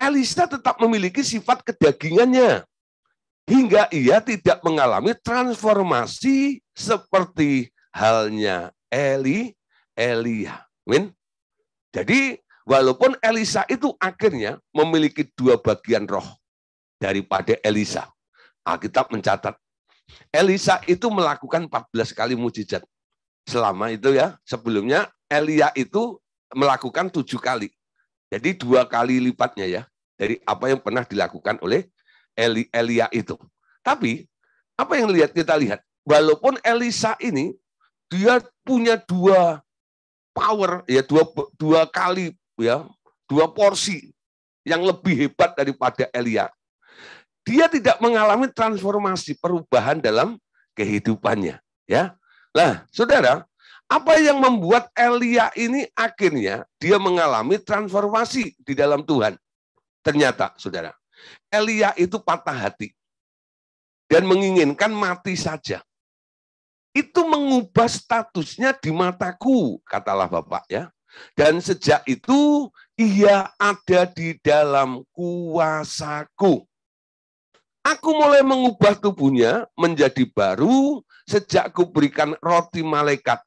Elisa tetap memiliki sifat kedagingannya hingga ia tidak mengalami transformasi seperti halnya Eli Elia. Amin. Jadi walaupun Elisa itu akhirnya memiliki dua bagian roh daripada Elisa. Alkitab mencatat Elisa itu melakukan 14 kali mujizat. Selama itu ya, sebelumnya Elia itu melakukan tujuh kali. Jadi dua kali lipatnya ya dari apa yang pernah dilakukan oleh Eli, Elia itu. Tapi apa yang lihat kita lihat, walaupun Elisa ini dia punya dua power ya dua dua kali ya dua porsi yang lebih hebat daripada Elia. Dia tidak mengalami transformasi perubahan dalam kehidupannya ya. Nah, Saudara, apa yang membuat Elia ini akhirnya dia mengalami transformasi di dalam Tuhan? Ternyata, saudara, Elia itu patah hati dan menginginkan mati saja. Itu mengubah statusnya di mataku, katalah Bapak ya. Dan sejak itu ia ada di dalam kuasaku. Aku mulai mengubah tubuhnya menjadi baru sejak kuberikan roti malaikat.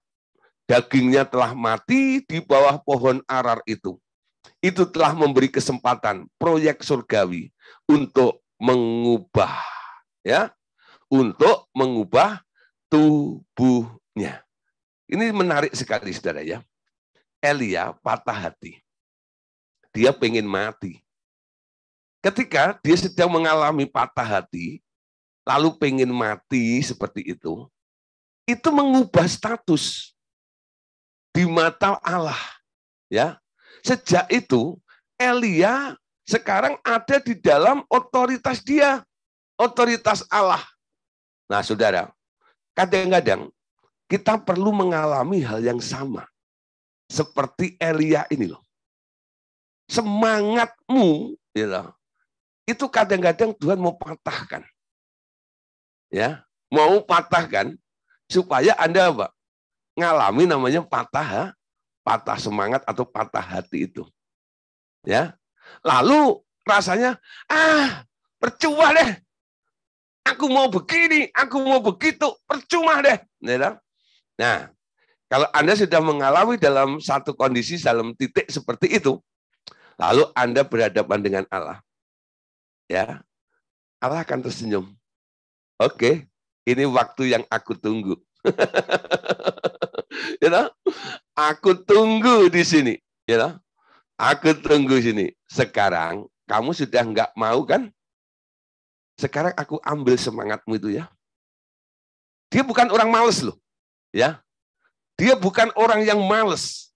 Dagingnya telah mati di bawah pohon arar itu itu telah memberi kesempatan proyek surgawi untuk mengubah ya, untuk mengubah tubuhnya. Ini menarik sekali Saudara ya. Elia patah hati. Dia pengen mati. Ketika dia sedang mengalami patah hati, lalu pengen mati seperti itu, itu mengubah status di mata Allah. Ya, Sejak itu Elia sekarang ada di dalam otoritas dia, otoritas Allah. Nah, Saudara, kadang-kadang kita perlu mengalami hal yang sama seperti Elia ini loh. Semangatmu, ya loh, itu kadang-kadang Tuhan mau patahkan. Ya, mau patahkan supaya Anda apa? ngalami namanya patah patah semangat atau patah hati itu. Ya. Lalu rasanya ah percuma deh. Aku mau begini, aku mau begitu, percuma deh. Ya nah, kalau Anda sudah mengalami dalam satu kondisi dalam titik seperti itu, lalu Anda berhadapan dengan Allah. Ya. Allah akan tersenyum. Oke, ini waktu yang aku tunggu. You know? Aku tunggu di sini. You know? Aku tunggu di sini. Sekarang kamu sudah nggak mau kan? Sekarang aku ambil semangatmu itu ya. Dia bukan orang males loh. Ya. Dia bukan orang yang males.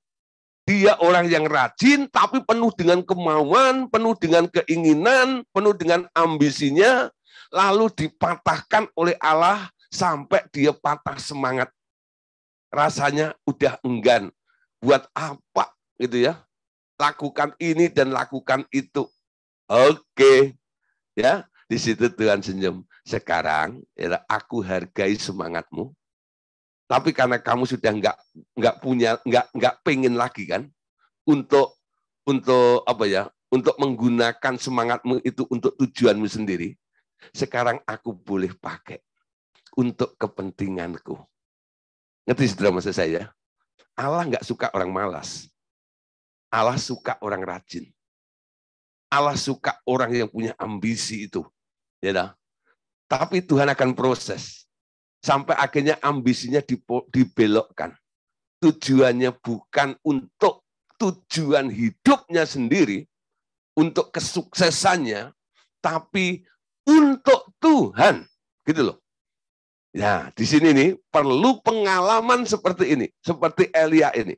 Dia orang yang rajin tapi penuh dengan kemauan, penuh dengan keinginan, penuh dengan ambisinya lalu dipatahkan oleh Allah sampai dia patah semangat rasanya udah enggan. Buat apa gitu ya? Lakukan ini dan lakukan itu. Oke. Ya, di situ Tuhan senyum. Sekarang ya, aku hargai semangatmu. Tapi karena kamu sudah enggak enggak punya enggak enggak pengen lagi kan untuk untuk apa ya untuk menggunakan semangatmu itu untuk tujuanmu sendiri. Sekarang aku boleh pakai untuk kepentinganku. Ngerti saudara maksud saya? Ya? Allah nggak suka orang malas. Allah suka orang rajin. Allah suka orang yang punya ambisi itu. Ya dah. Tapi Tuhan akan proses. Sampai akhirnya ambisinya dibelokkan. Tujuannya bukan untuk tujuan hidupnya sendiri, untuk kesuksesannya, tapi untuk Tuhan. Gitu loh. Nah, di sini nih perlu pengalaman seperti ini, seperti Elia ini.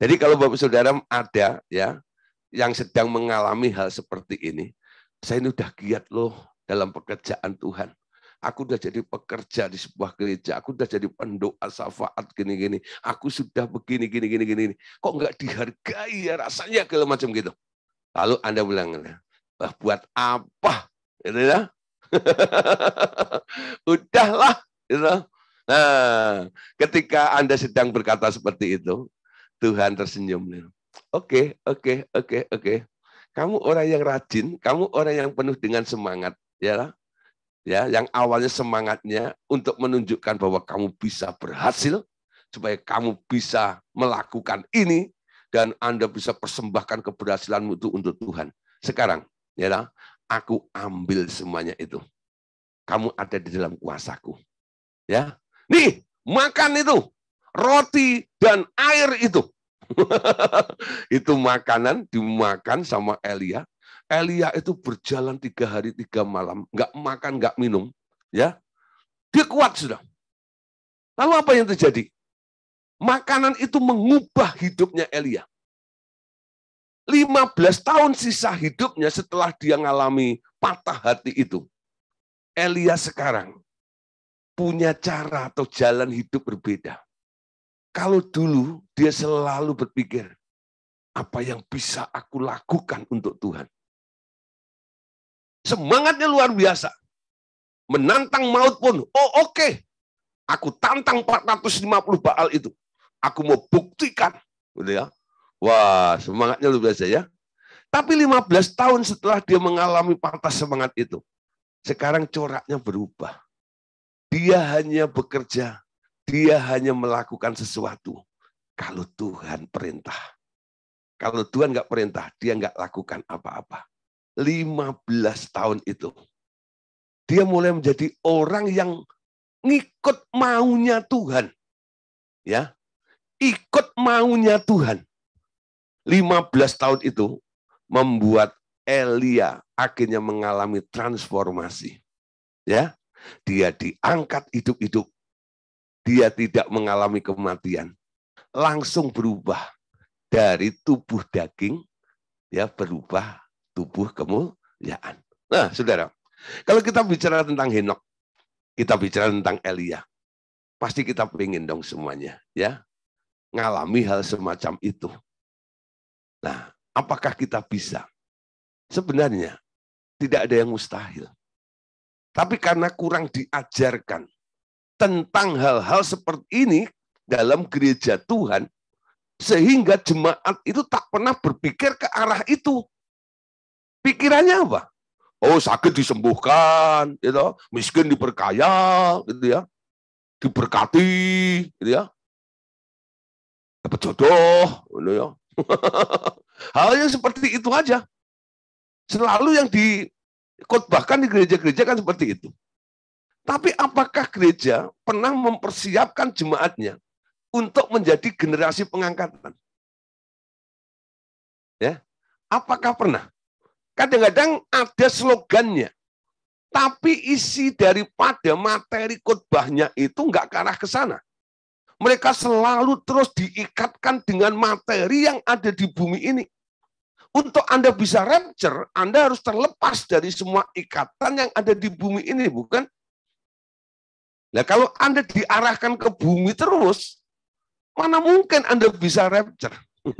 Jadi kalau Bapak Saudara ada ya yang sedang mengalami hal seperti ini, saya ini udah giat loh dalam pekerjaan Tuhan. Aku sudah jadi pekerja di sebuah gereja, aku sudah jadi pendoa syafaat gini-gini. Aku sudah begini gini gini gini. Kok nggak dihargai ya rasanya kalau macam gitu. Lalu Anda bilang, buat apa?" Gitu ya. Udahlah, You Nah, ketika Anda sedang berkata seperti itu, Tuhan tersenyum. Oke, okay, oke, okay, oke, okay, oke. Okay. Kamu orang yang rajin, kamu orang yang penuh dengan semangat, ya. Ya, yang awalnya semangatnya untuk menunjukkan bahwa kamu bisa berhasil, supaya kamu bisa melakukan ini dan Anda bisa persembahkan keberhasilanmu itu untuk Tuhan. Sekarang, ya, aku ambil semuanya itu. Kamu ada di dalam kuasaku Ya, nih makan itu roti dan air itu. itu makanan dimakan sama Elia. Elia itu berjalan tiga hari tiga malam, nggak makan nggak minum, ya. Dia kuat sudah. Lalu apa yang terjadi? Makanan itu mengubah hidupnya Elia. 15 tahun sisa hidupnya setelah dia mengalami patah hati itu. Elia sekarang punya cara atau jalan hidup berbeda. Kalau dulu dia selalu berpikir, apa yang bisa aku lakukan untuk Tuhan? Semangatnya luar biasa. Menantang maut pun, oh oke, okay. aku tantang 450 baal itu. Aku mau buktikan. Gitu ya. Wah, semangatnya luar biasa ya. Tapi 15 tahun setelah dia mengalami patah semangat itu, sekarang coraknya berubah dia hanya bekerja, dia hanya melakukan sesuatu. Kalau Tuhan perintah. Kalau Tuhan nggak perintah, dia nggak lakukan apa-apa. 15 tahun itu. Dia mulai menjadi orang yang ngikut maunya Tuhan. Ya. Ikut maunya Tuhan. 15 tahun itu membuat Elia akhirnya mengalami transformasi. Ya. Dia diangkat hidup-hidup. Dia tidak mengalami kematian. Langsung berubah dari tubuh daging ya berubah tubuh kemuliaan. Nah, Saudara, kalau kita bicara tentang Henok, kita bicara tentang Elia, pasti kita pengen dong semuanya ya ngalami hal semacam itu. Nah, apakah kita bisa? Sebenarnya tidak ada yang mustahil. Tapi karena kurang diajarkan tentang hal-hal seperti ini dalam gereja Tuhan, sehingga jemaat itu tak pernah berpikir ke arah itu. Pikirannya apa? Oh sakit disembuhkan, gitu. Ya. miskin diperkaya, gitu ya, diberkati, gitu ya, dapat jodoh, gitu ya. Hal yang seperti itu aja. Selalu yang di Khotbahkan di gereja-gereja kan seperti itu. Tapi apakah gereja pernah mempersiapkan jemaatnya untuk menjadi generasi pengangkatan? Ya, apakah pernah? Kadang-kadang ada slogannya, tapi isi daripada materi khotbahnya itu enggak ke arah ke sana. Mereka selalu terus diikatkan dengan materi yang ada di bumi ini. Untuk Anda bisa rapture, Anda harus terlepas dari semua ikatan yang ada di bumi ini, bukan? Nah, kalau Anda diarahkan ke bumi terus, mana mungkin Anda bisa rapture?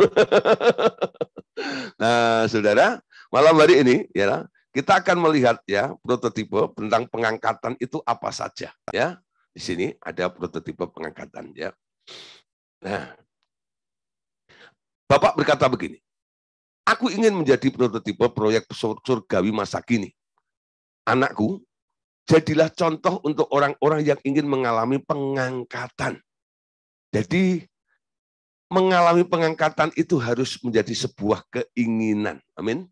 nah, saudara, malam hari ini ya kita akan melihat ya prototipe tentang pengangkatan itu apa saja ya. Di sini ada prototipe pengangkatan ya. Nah, Bapak berkata begini, Aku ingin menjadi prototipe proyek surgawi masa kini. Anakku, jadilah contoh untuk orang-orang yang ingin mengalami pengangkatan. Jadi mengalami pengangkatan itu harus menjadi sebuah keinginan. Amin.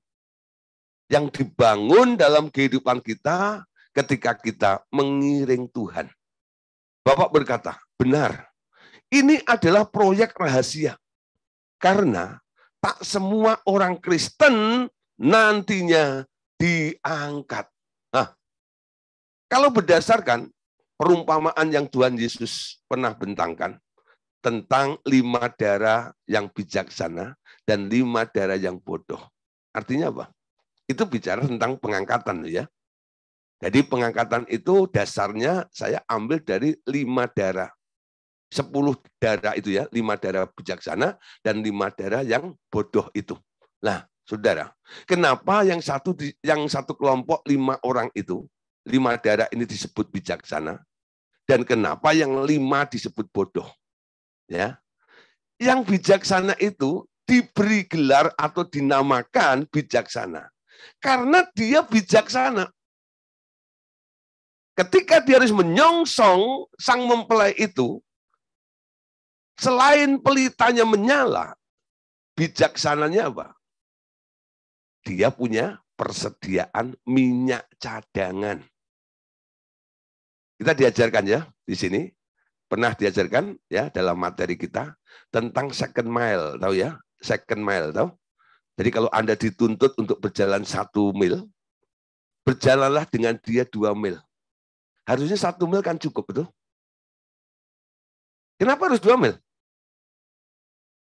Yang dibangun dalam kehidupan kita ketika kita mengiring Tuhan. Bapak berkata, benar. Ini adalah proyek rahasia. Karena tak semua orang Kristen nantinya diangkat. Nah, kalau berdasarkan perumpamaan yang Tuhan Yesus pernah bentangkan tentang lima darah yang bijaksana dan lima darah yang bodoh. Artinya apa? Itu bicara tentang pengangkatan ya. Jadi pengangkatan itu dasarnya saya ambil dari lima darah sepuluh darah itu ya, lima darah bijaksana dan lima darah yang bodoh itu. Nah, saudara, kenapa yang satu di, yang satu kelompok lima orang itu, lima darah ini disebut bijaksana dan kenapa yang lima disebut bodoh? Ya. Yang bijaksana itu diberi gelar atau dinamakan bijaksana karena dia bijaksana. Ketika dia harus menyongsong sang mempelai itu, Selain pelitanya menyala, bijaksananya apa? Dia punya persediaan minyak cadangan. Kita diajarkan ya di sini. Pernah diajarkan ya dalam materi kita tentang second mile, tahu ya? Second mile, tahu? Jadi kalau Anda dituntut untuk berjalan satu mil, berjalanlah dengan dia dua mil. Harusnya satu mil kan cukup, betul? Kenapa harus dua mil?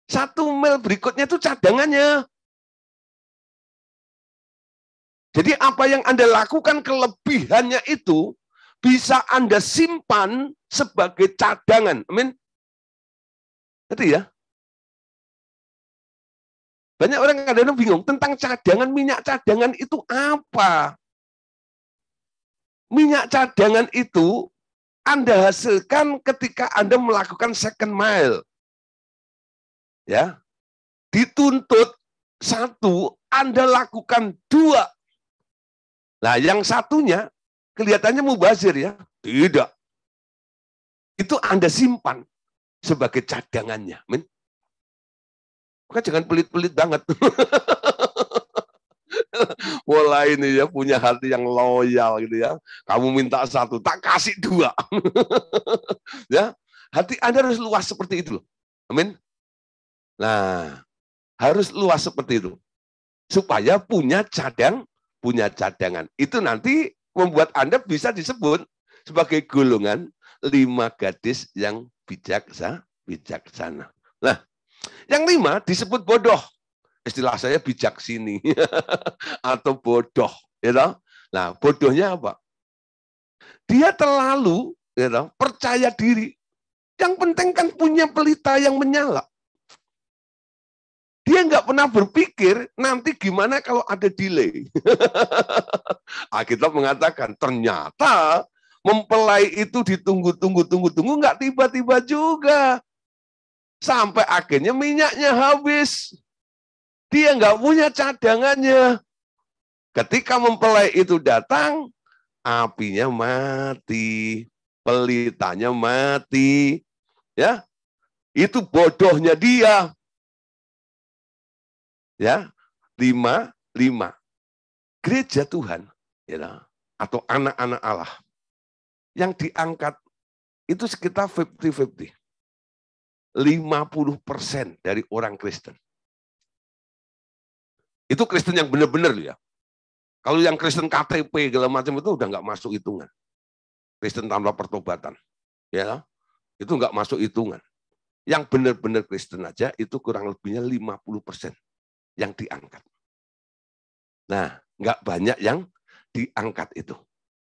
Satu mil berikutnya itu cadangannya. Jadi apa yang Anda lakukan kelebihannya itu bisa Anda simpan sebagai cadangan. Amin. Ngerti ya? Banyak orang kadang-kadang bingung tentang cadangan minyak cadangan itu apa? Minyak cadangan itu Anda hasilkan ketika Anda melakukan second mile ya dituntut satu Anda lakukan dua nah yang satunya kelihatannya mubazir ya tidak itu Anda simpan sebagai cadangannya Min. maka jangan pelit-pelit banget mulai ini ya punya hati yang loyal gitu ya. Kamu minta satu, tak kasih dua. ya, hati Anda harus luas seperti itu loh. Amin. Nah, harus luas seperti itu. Supaya punya cadang, punya cadangan. Itu nanti membuat Anda bisa disebut sebagai golongan lima gadis yang bijaksa, bijaksana. Nah, yang lima disebut bodoh. Istilah saya bijak sini atau bodoh, ya you know? Nah, bodohnya apa? Dia terlalu you ya know, percaya diri. Yang penting kan punya pelita yang menyala. Dia nggak pernah berpikir nanti gimana kalau ada delay. Alkitab mengatakan ternyata mempelai itu ditunggu-tunggu, tunggu-tunggu nggak tiba-tiba juga. Sampai akhirnya minyaknya habis. Dia nggak punya cadangannya. Ketika mempelai itu datang, apinya mati, pelitanya mati. Ya, itu bodohnya dia ya lima lima gereja Tuhan ya atau anak-anak Allah yang diangkat itu sekitar 50-50. 50 persen dari orang Kristen. Itu Kristen yang benar-benar ya. Kalau yang Kristen KTP segala macam itu udah nggak masuk hitungan. Kristen tanpa pertobatan. Ya, itu nggak masuk hitungan. Yang benar-benar Kristen aja itu kurang lebihnya 50 persen yang diangkat. Nah, nggak banyak yang diangkat itu.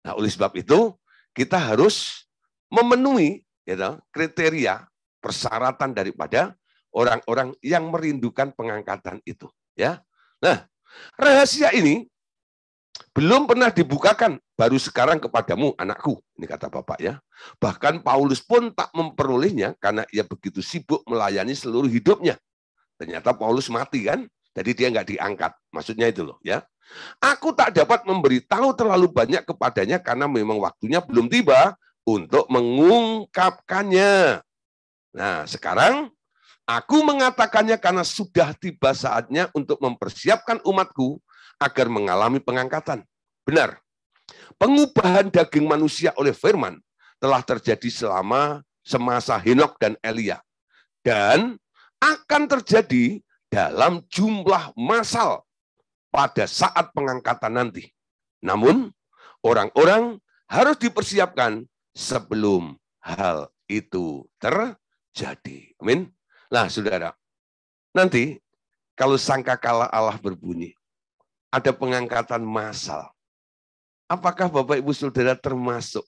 Nah, oleh sebab itu kita harus memenuhi you know, kriteria persyaratan daripada orang-orang yang merindukan pengangkatan itu. Ya, nah rahasia ini belum pernah dibukakan, baru sekarang kepadamu anakku. Ini kata bapak ya. Bahkan Paulus pun tak memperolehnya karena ia begitu sibuk melayani seluruh hidupnya. Ternyata Paulus mati kan? Jadi dia nggak diangkat. Maksudnya itu loh ya. Aku tak dapat memberitahu terlalu banyak kepadanya karena memang waktunya belum tiba untuk mengungkapkannya. Nah, sekarang aku mengatakannya karena sudah tiba saatnya untuk mempersiapkan umatku agar mengalami pengangkatan. Benar. Pengubahan daging manusia oleh firman telah terjadi selama semasa Henok dan Elia. Dan akan terjadi dalam jumlah massal pada saat pengangkatan nanti. Namun, orang-orang harus dipersiapkan sebelum hal itu terjadi. Amin. Nah, saudara, nanti kalau sangka sangkakala Allah berbunyi, ada pengangkatan massal. Apakah Bapak Ibu Saudara termasuk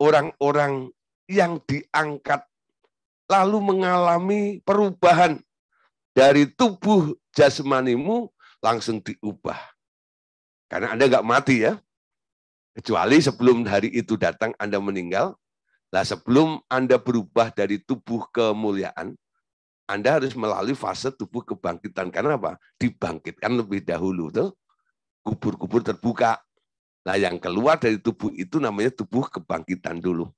orang-orang yang diangkat lalu mengalami perubahan dari tubuh jasmanimu langsung diubah. Karena Anda nggak mati ya. Kecuali sebelum hari itu datang Anda meninggal. Lah sebelum Anda berubah dari tubuh kemuliaan, Anda harus melalui fase tubuh kebangkitan. Karena apa? Dibangkitkan lebih dahulu. Tuh. Kubur-kubur terbuka. lah yang keluar dari tubuh itu namanya tubuh kebangkitan dulu.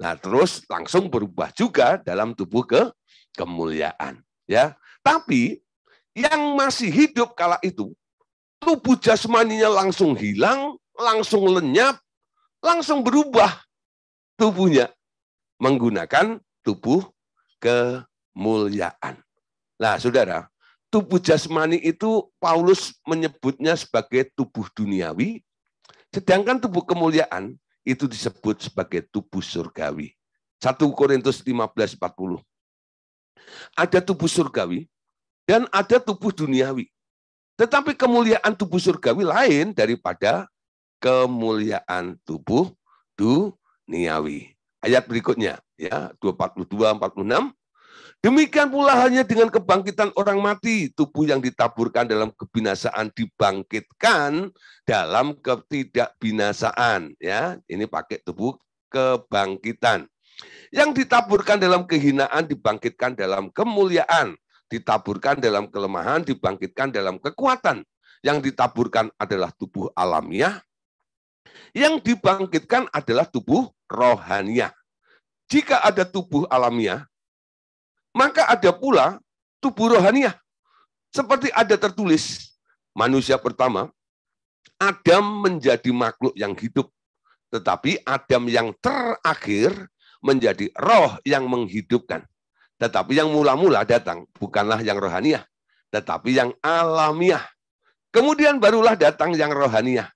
lah terus langsung berubah juga dalam tubuh ke kemuliaan. Ya, tapi yang masih hidup kala itu, tubuh jasmaninya langsung hilang, langsung lenyap, langsung berubah tubuhnya menggunakan tubuh kemuliaan. Nah, saudara, tubuh jasmani itu Paulus menyebutnya sebagai tubuh duniawi, sedangkan tubuh kemuliaan itu disebut sebagai tubuh surgawi. 1 Korintus 15:40. Ada tubuh surgawi dan ada tubuh duniawi. Tetapi kemuliaan tubuh surgawi lain daripada kemuliaan tubuh duniawi. Ayat berikutnya ya 242 46 Demikian pula hanya dengan kebangkitan orang mati, tubuh yang ditaburkan dalam kebinasaan dibangkitkan dalam ketidakbinasaan, ya. Ini pakai tubuh kebangkitan. Yang ditaburkan dalam kehinaan dibangkitkan dalam kemuliaan, ditaburkan dalam kelemahan dibangkitkan dalam kekuatan. Yang ditaburkan adalah tubuh alamiah, yang dibangkitkan adalah tubuh rohaniah. Jika ada tubuh alamiah, maka ada pula tubuh rohaniah. Seperti ada tertulis, manusia pertama, Adam menjadi makhluk yang hidup. Tetapi Adam yang terakhir menjadi roh yang menghidupkan. Tetapi yang mula-mula datang bukanlah yang rohaniah, tetapi yang alamiah. Kemudian barulah datang yang rohaniah.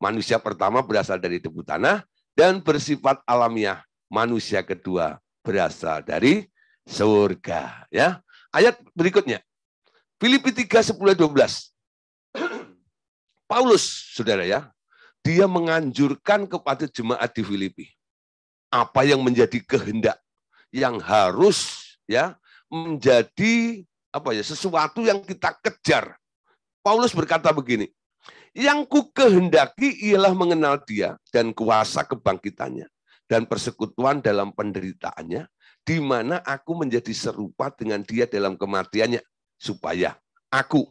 Manusia pertama berasal dari debu tanah dan bersifat alamiah. Manusia kedua berasal dari surga. Ya, Ayat berikutnya. Filipi 3, 10, 12. Paulus, saudara ya, dia menganjurkan kepada jemaat di Filipi apa yang menjadi kehendak yang harus ya menjadi apa ya sesuatu yang kita kejar. Paulus berkata begini, yang ku kehendaki ialah mengenal dia dan kuasa kebangkitannya dan persekutuan dalam penderitaannya, di mana aku menjadi serupa dengan dia dalam kematiannya, supaya aku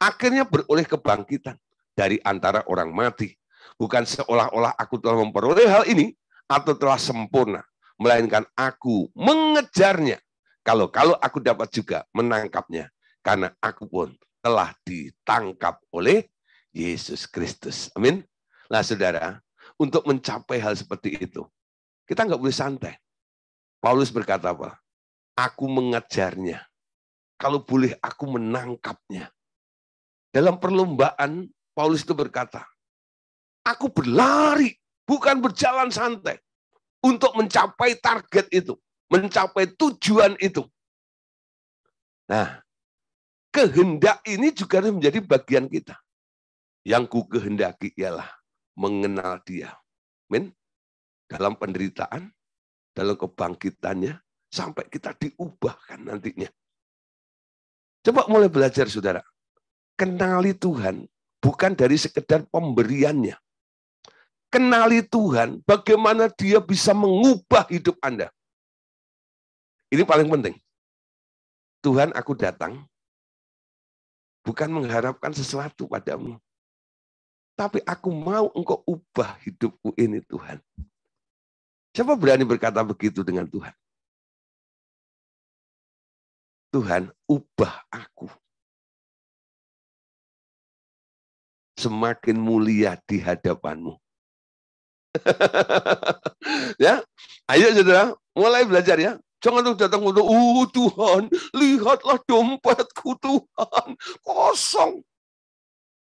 akhirnya beroleh kebangkitan dari antara orang mati. Bukan seolah-olah aku telah memperoleh hal ini, atau telah sempurna, melainkan aku mengejarnya. Kalau kalau aku dapat juga menangkapnya, karena aku pun telah ditangkap oleh Yesus Kristus. Amin. Nah, saudara, untuk mencapai hal seperti itu, kita nggak boleh santai. Paulus berkata apa? Aku mengejarnya. Kalau boleh aku menangkapnya. Dalam perlombaan, Paulus itu berkata, aku berlari Bukan berjalan santai untuk mencapai target itu, mencapai tujuan itu. Nah, kehendak ini juga menjadi bagian kita. Yang ku kehendaki ialah mengenal dia. Men, dalam penderitaan, dalam kebangkitannya, sampai kita diubahkan nantinya. Coba mulai belajar, saudara. Kenali Tuhan bukan dari sekedar pemberiannya kenali Tuhan, bagaimana dia bisa mengubah hidup Anda. Ini paling penting. Tuhan aku datang, bukan mengharapkan sesuatu padamu. Tapi aku mau engkau ubah hidupku ini Tuhan. Siapa berani berkata begitu dengan Tuhan? Tuhan, ubah aku. Semakin mulia di hadapanmu ya, ayo saudara, mulai belajar ya. Jangan tuh datang untuk, uh Tuhan, lihatlah dompetku Tuhan, kosong.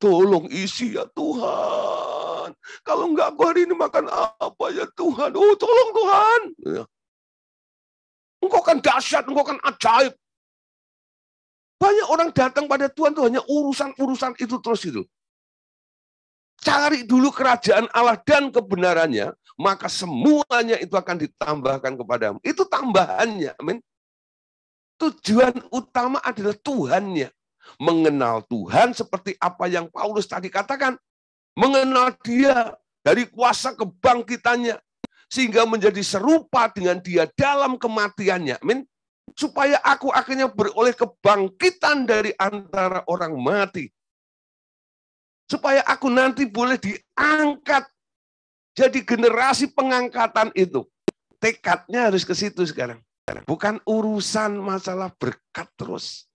Tolong isi ya Tuhan. Kalau enggak aku hari ini makan apa ya Tuhan. Oh tolong Tuhan. Ya. Engkau kan dahsyat, engkau kan ajaib. Banyak orang datang pada Tuhan tuh hanya urusan-urusan itu terus itu. Cari dulu kerajaan Allah dan kebenarannya, maka semuanya itu akan ditambahkan kepadamu. Itu tambahannya, amin. Tujuan utama adalah Tuhannya. Mengenal Tuhan seperti apa yang Paulus tadi katakan. Mengenal dia dari kuasa kebangkitannya. Sehingga menjadi serupa dengan dia dalam kematiannya. Amin supaya aku akhirnya beroleh kebangkitan dari antara orang mati supaya aku nanti boleh diangkat jadi generasi pengangkatan itu. Tekadnya harus ke situ sekarang. Bukan urusan masalah berkat terus.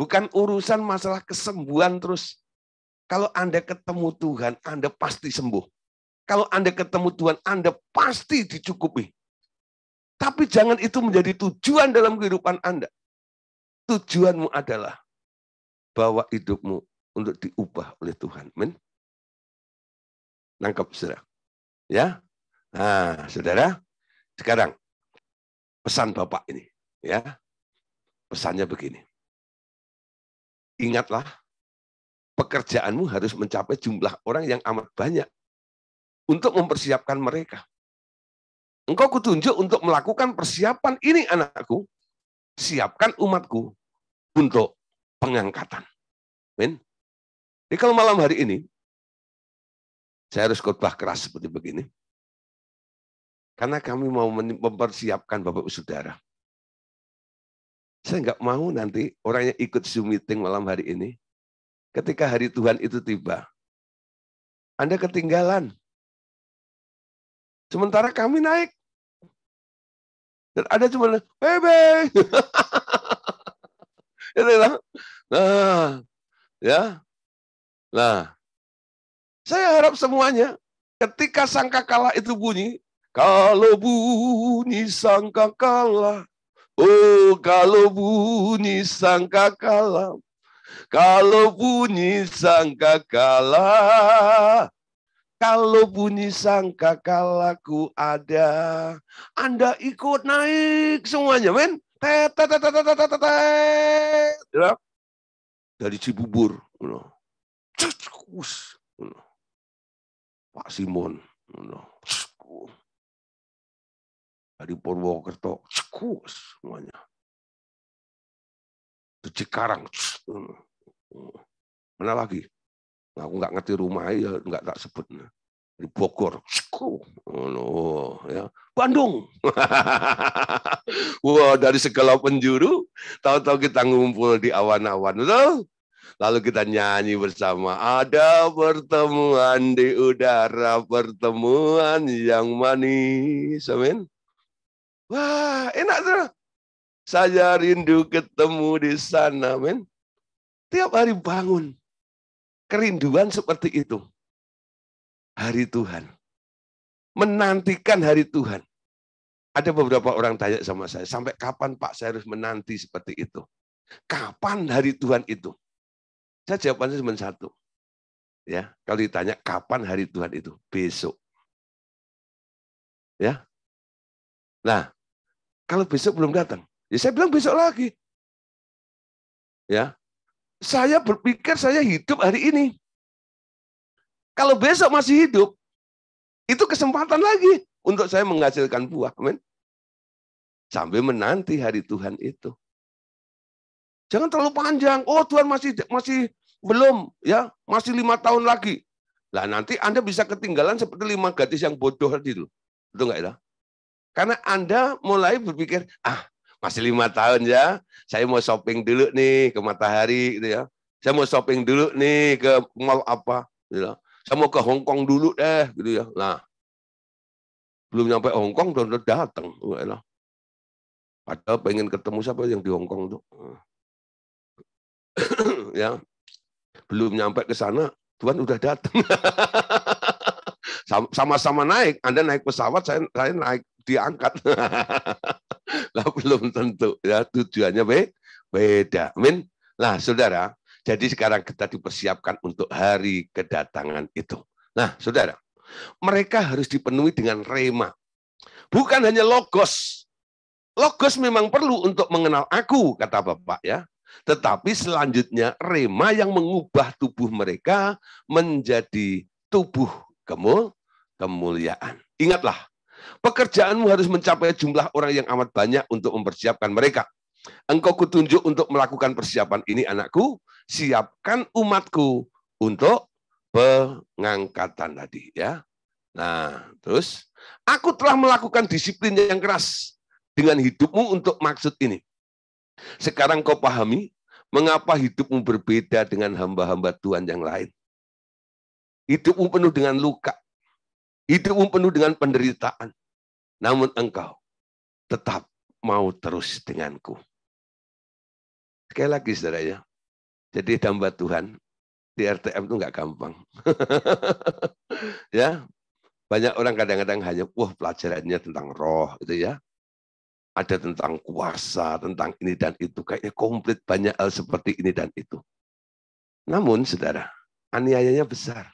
Bukan urusan masalah kesembuhan terus. Kalau Anda ketemu Tuhan, Anda pasti sembuh. Kalau Anda ketemu Tuhan, Anda pasti dicukupi. Tapi jangan itu menjadi tujuan dalam kehidupan Anda. Tujuanmu adalah bahwa hidupmu untuk diubah oleh Tuhan. men? Nangkep, saudara. Ya. Nah, saudara, sekarang pesan Bapak ini. ya Pesannya begini. Ingatlah, pekerjaanmu harus mencapai jumlah orang yang amat banyak untuk mempersiapkan mereka. Engkau kutunjuk untuk melakukan persiapan ini anakku, siapkan umatku untuk pengangkatan. Amin. Jadi kalau malam hari ini, saya harus khotbah keras seperti begini. Karena kami mau mempersiapkan Bapak Saudara. Saya nggak mau nanti orang yang ikut Zoom meeting malam hari ini, ketika hari Tuhan itu tiba, Anda ketinggalan. Sementara kami naik. Dan ada cuma, bebe. nah, ya, Nah, saya harap semuanya, ketika sangka kalah itu bunyi, "kalau bunyi sangka kalah oh, kalau bunyi sangka kalah kalau bunyi sangka kalah kalau bunyi sangkakala ku ada, anda ikut naik semuanya, men, tet, Cus, Pak Simon. Dari Purwokerto. Semuanya. di Cikarang. Mana lagi? Aku nggak ngerti rumah ya nggak tak sebut. Di Bogor, oh, ya. Bandung. Wah dari segala penjuru, tahu-tahu kita ngumpul di awan-awan, betul? -awan. Lalu kita nyanyi bersama. Ada pertemuan di udara, pertemuan yang manis. Amin. Wah, enak tuh. Saya rindu ketemu di sana, men. Tiap hari bangun. Kerinduan seperti itu. Hari Tuhan. Menantikan hari Tuhan. Ada beberapa orang tanya sama saya, sampai kapan Pak saya harus menanti seperti itu? Kapan hari Tuhan itu? Saya jawabannya cuma satu. Ya, kalau ditanya kapan hari Tuhan itu? Besok. Ya. Nah, kalau besok belum datang, ya saya bilang besok lagi. Ya. Saya berpikir saya hidup hari ini. Kalau besok masih hidup, itu kesempatan lagi untuk saya menghasilkan buah. Amin. Sambil menanti hari Tuhan itu. Jangan terlalu panjang. Oh Tuhan masih masih belum ya masih lima tahun lagi lah nanti anda bisa ketinggalan seperti lima gadis yang bodoh tadi itu betul nggak ya karena anda mulai berpikir ah masih lima tahun ya saya mau shopping dulu nih ke matahari gitu ya saya mau shopping dulu nih ke mall apa gitu ya. saya mau ke Hong Kong dulu deh gitu ya nah belum nyampe Hong Kong udah datang enggak lah padahal pengen ketemu siapa yang di Hong Kong tuh ya belum nyampe ke sana, Tuhan udah datang. Sama-sama naik, Anda naik pesawat, saya, saya naik diangkat. lah belum tentu ya tujuannya be beda. Amin. Nah, Saudara, jadi sekarang kita dipersiapkan untuk hari kedatangan itu. Nah, Saudara, mereka harus dipenuhi dengan rema. Bukan hanya logos. Logos memang perlu untuk mengenal aku, kata Bapak ya. Tetapi selanjutnya rema yang mengubah tubuh mereka menjadi tubuh kemul kemuliaan. Ingatlah, pekerjaanmu harus mencapai jumlah orang yang amat banyak untuk mempersiapkan mereka. Engkau kutunjuk untuk melakukan persiapan ini anakku, siapkan umatku untuk pengangkatan tadi ya. Nah, terus aku telah melakukan disiplin yang keras dengan hidupmu untuk maksud ini. Sekarang kau pahami mengapa hidupmu berbeda dengan hamba-hamba Tuhan yang lain. Hidupmu penuh dengan luka. Hidupmu penuh dengan penderitaan. Namun engkau tetap mau terus denganku. Sekali lagi saudara ya. Jadi hamba Tuhan di RTM itu nggak gampang. ya, banyak orang kadang-kadang hanya wah pelajarannya tentang roh gitu ya ada tentang kuasa, tentang ini dan itu. Kayaknya komplit banyak hal seperti ini dan itu. Namun, saudara, aniayanya besar.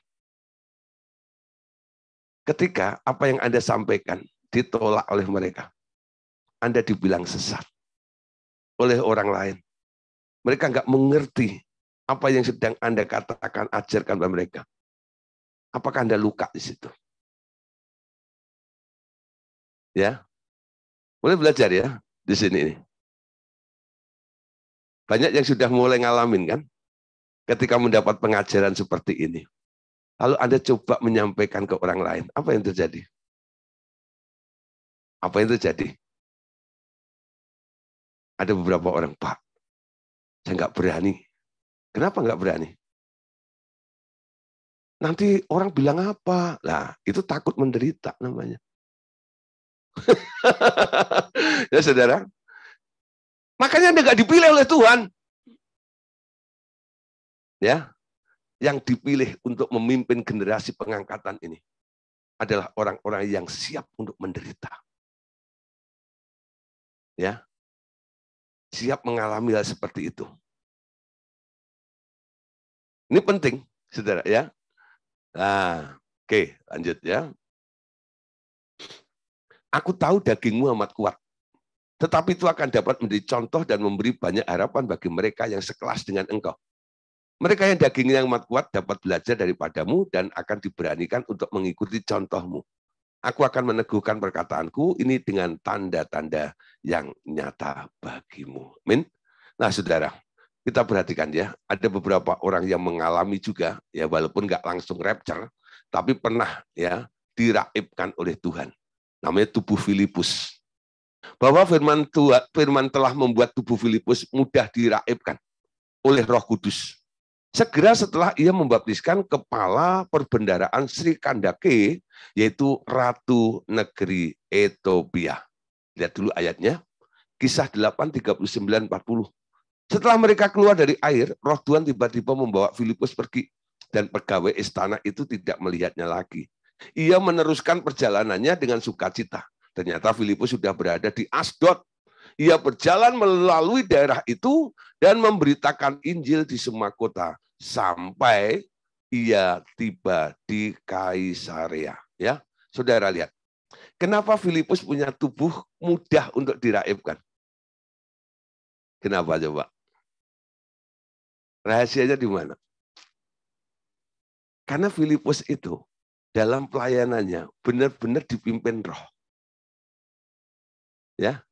Ketika apa yang Anda sampaikan ditolak oleh mereka, Anda dibilang sesat oleh orang lain. Mereka nggak mengerti apa yang sedang Anda katakan, ajarkan kepada mereka. Apakah Anda luka di situ? Ya, Mulai belajar ya di sini. Banyak yang sudah mulai ngalamin kan? Ketika mendapat pengajaran seperti ini. Lalu Anda coba menyampaikan ke orang lain. Apa yang terjadi? Apa yang terjadi? Ada beberapa orang, Pak, saya nggak berani. Kenapa nggak berani? Nanti orang bilang apa? Lah, itu takut menderita namanya. ya saudara. Makanya dia nggak dipilih oleh Tuhan. Ya, yang dipilih untuk memimpin generasi pengangkatan ini adalah orang-orang yang siap untuk menderita. Ya. Siap mengalami hal seperti itu. Ini penting, Saudara ya. Nah, oke, lanjut ya. Aku tahu dagingmu amat kuat. Tetapi itu akan dapat menjadi contoh dan memberi banyak harapan bagi mereka yang sekelas dengan engkau. Mereka yang dagingnya yang amat kuat dapat belajar daripadamu dan akan diberanikan untuk mengikuti contohmu. Aku akan meneguhkan perkataanku ini dengan tanda-tanda yang nyata bagimu. Min, Nah, saudara, kita perhatikan ya, ada beberapa orang yang mengalami juga, ya walaupun nggak langsung rapture, tapi pernah ya diraibkan oleh Tuhan. Namanya tubuh Filipus. Bahwa firman Tuhan, firman telah membuat tubuh Filipus mudah diraibkan oleh Roh Kudus. Segera setelah ia membaptiskan kepala perbendaraan Sri Kandake, yaitu Ratu Negeri Ethiopia. Lihat dulu ayatnya, kisah 8, 39, 40. Setelah mereka keluar dari air, roh Tuhan tiba-tiba membawa Filipus pergi dan pegawai istana itu tidak melihatnya lagi. Ia meneruskan perjalanannya dengan sukacita. Ternyata Filipus sudah berada di Asdod. Ia berjalan melalui daerah itu dan memberitakan Injil di semua kota sampai ia tiba di Kaisarea. Ya, saudara lihat. Kenapa Filipus punya tubuh mudah untuk diraibkan? Kenapa coba? Rahasianya di mana? Karena Filipus itu dalam pelayanannya benar-benar dipimpin roh. Ya.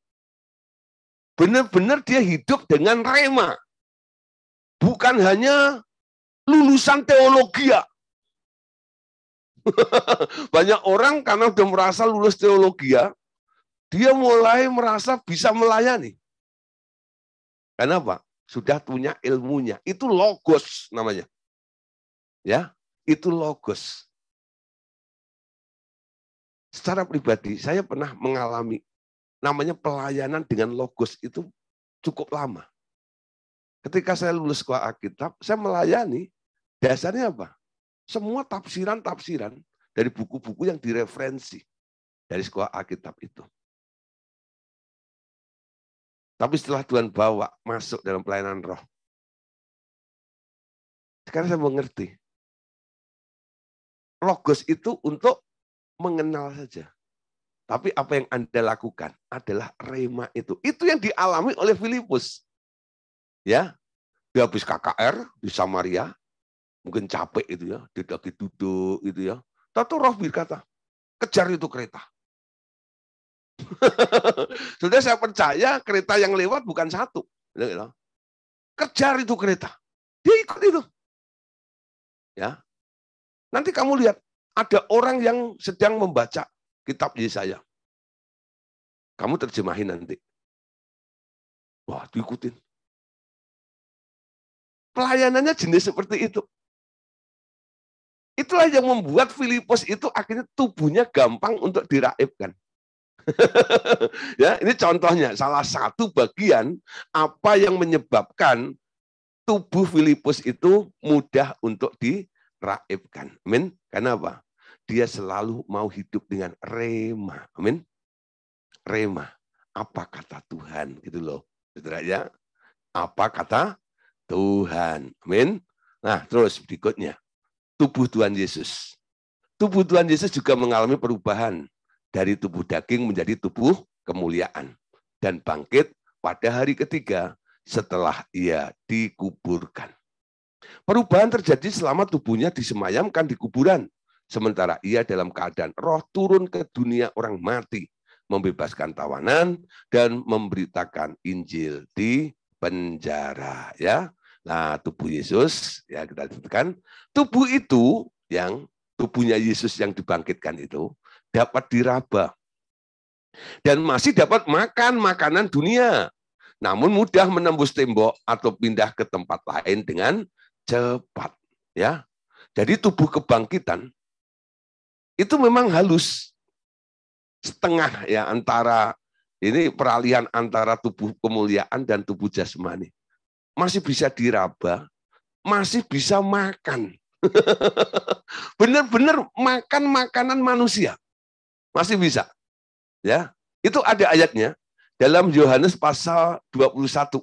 Benar-benar dia hidup dengan rema. Bukan hanya lulusan teologi. Ya. Banyak orang karena udah merasa lulus teologi, ya, dia mulai merasa bisa melayani. Karena apa? Sudah punya ilmunya. Itu logos namanya. Ya, itu logos secara pribadi saya pernah mengalami namanya pelayanan dengan logos itu cukup lama. Ketika saya lulus sekolah Alkitab, saya melayani dasarnya apa? Semua tafsiran-tafsiran dari buku-buku yang direferensi dari sekolah Alkitab itu. Tapi setelah Tuhan bawa masuk dalam pelayanan roh, sekarang saya mengerti. Logos itu untuk mengenal saja. Tapi apa yang Anda lakukan adalah rema itu. Itu yang dialami oleh Filipus. Ya. Dia habis KKR di Samaria, mungkin capek itu ya, dia duduk itu ya. Tahu roh berkata, kejar itu kereta. Sudah saya percaya kereta yang lewat bukan satu. Kejar itu kereta. Dia ikut itu. Ya. Nanti kamu lihat ada orang yang sedang membaca kitab Yesaya. Kamu terjemahin nanti. Wah, diikutin. Pelayanannya jenis seperti itu. Itulah yang membuat Filipus itu akhirnya tubuhnya gampang untuk diraibkan. ya, ini contohnya salah satu bagian apa yang menyebabkan tubuh Filipus itu mudah untuk di kan, Amin. Karena apa? Dia selalu mau hidup dengan rema. Amin. Rema. Apa kata Tuhan? Gitu loh. Saudara ya. Apa kata Tuhan? Amin. Nah, terus berikutnya. Tubuh Tuhan Yesus. Tubuh Tuhan Yesus juga mengalami perubahan dari tubuh daging menjadi tubuh kemuliaan dan bangkit pada hari ketiga setelah ia dikuburkan. Perubahan terjadi selama tubuhnya disemayamkan di kuburan, sementara ia dalam keadaan roh turun ke dunia orang mati, membebaskan tawanan dan memberitakan Injil di penjara ya. Nah, tubuh Yesus ya kita lihatkan, tubuh itu yang tubuhnya Yesus yang dibangkitkan itu dapat diraba dan masih dapat makan makanan dunia. Namun mudah menembus tembok atau pindah ke tempat lain dengan cepat, ya. Jadi tubuh kebangkitan itu memang halus setengah ya antara ini peralihan antara tubuh kemuliaan dan tubuh jasmani. Masih bisa diraba, masih bisa makan. Benar-benar makan makanan manusia. Masih bisa. Ya. Itu ada ayatnya dalam Yohanes pasal 21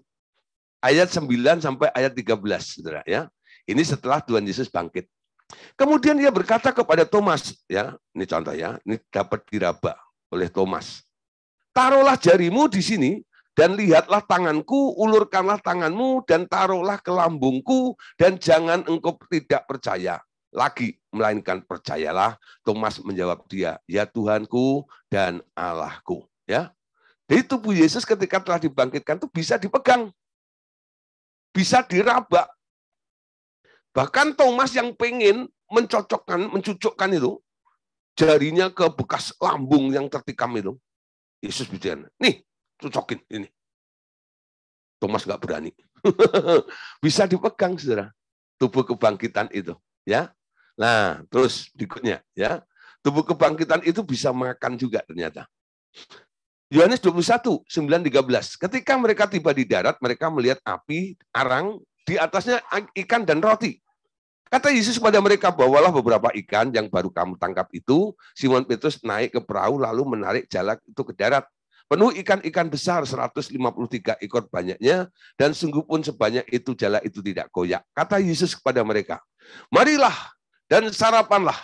ayat 9 sampai ayat 13, Saudara ya. Ini setelah Tuhan Yesus bangkit. Kemudian dia berkata kepada Thomas, ya, ini contoh ya, ini dapat diraba oleh Thomas. Taruhlah jarimu di sini dan lihatlah tanganku, ulurkanlah tanganmu dan taruhlah ke lambungku dan jangan engkau tidak percaya lagi melainkan percayalah. Thomas menjawab dia, "Ya Tuhanku dan Allahku." Ya. Jadi tubuh Yesus ketika telah dibangkitkan itu bisa dipegang bisa diraba. Bahkan Thomas yang pengen mencocokkan, mencucukkan itu, jarinya ke bekas lambung yang tertikam itu. Yesus bicara, nih, cocokin ini. Thomas nggak berani. bisa dipegang, saudara. Tubuh kebangkitan itu. ya. Nah, terus berikutnya. ya Tubuh kebangkitan itu bisa makan juga ternyata. Yohanes 21, 9, 13. Ketika mereka tiba di darat, mereka melihat api, arang, di atasnya ikan dan roti. Kata Yesus kepada mereka, bawalah beberapa ikan yang baru kamu tangkap itu. Simon Petrus naik ke perahu lalu menarik jalak itu ke darat. Penuh ikan-ikan besar 153 ekor banyaknya dan sungguh pun sebanyak itu jala itu tidak koyak. Kata Yesus kepada mereka, marilah dan sarapanlah.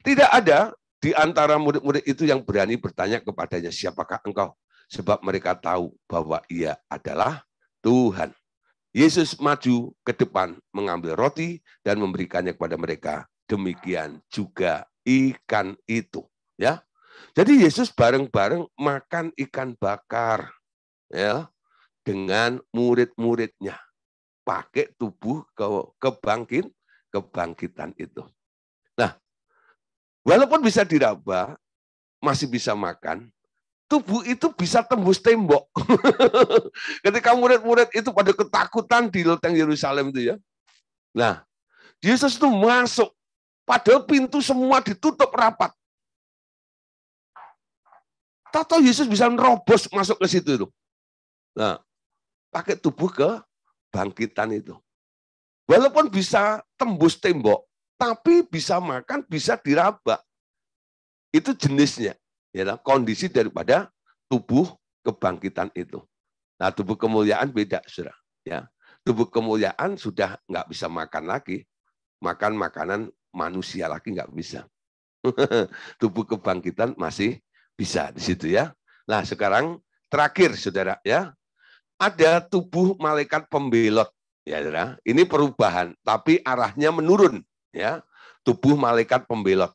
Tidak ada di antara murid-murid itu yang berani bertanya kepadanya, siapakah engkau? Sebab mereka tahu bahwa ia adalah Tuhan. Yesus maju ke depan, mengambil roti dan memberikannya kepada mereka. Demikian juga ikan itu, ya. Jadi Yesus bareng-bareng makan ikan bakar, ya, dengan murid-muridnya. Pakai tubuh kebangkit kebangkitan itu. Walaupun bisa diraba, masih bisa makan, tubuh itu bisa tembus tembok. Ketika murid-murid itu pada ketakutan di loteng Yerusalem itu ya. Nah, Yesus itu masuk. Padahal pintu semua ditutup rapat. Tato Yesus bisa ngerobos masuk ke situ itu. Nah, pakai tubuh ke bangkitan itu. Walaupun bisa tembus tembok, tapi bisa makan, bisa diraba. Itu jenisnya, ya kondisi daripada tubuh kebangkitan itu. Nah, tubuh kemuliaan beda, Saudara, ya. Tubuh kemuliaan sudah nggak bisa makan lagi. Makan makanan manusia lagi nggak bisa. tubuh kebangkitan masih bisa di situ ya. Nah, sekarang terakhir Saudara ya. Ada tubuh malaikat pembelot ya Saudara. Ini perubahan tapi arahnya menurun ya tubuh malaikat pembelot.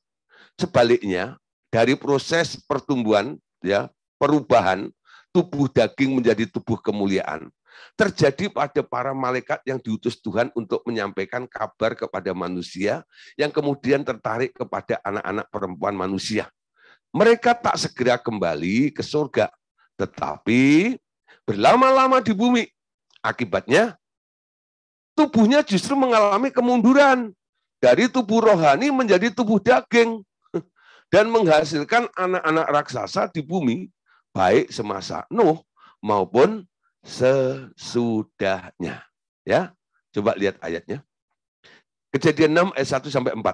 Sebaliknya, dari proses pertumbuhan ya perubahan tubuh daging menjadi tubuh kemuliaan terjadi pada para malaikat yang diutus Tuhan untuk menyampaikan kabar kepada manusia yang kemudian tertarik kepada anak-anak perempuan manusia. Mereka tak segera kembali ke surga, tetapi berlama-lama di bumi. Akibatnya tubuhnya justru mengalami kemunduran dari tubuh rohani menjadi tubuh daging dan menghasilkan anak-anak raksasa di bumi baik semasa Nuh maupun sesudahnya. Ya. Coba lihat ayatnya. Kejadian 6 ayat 1 sampai 4.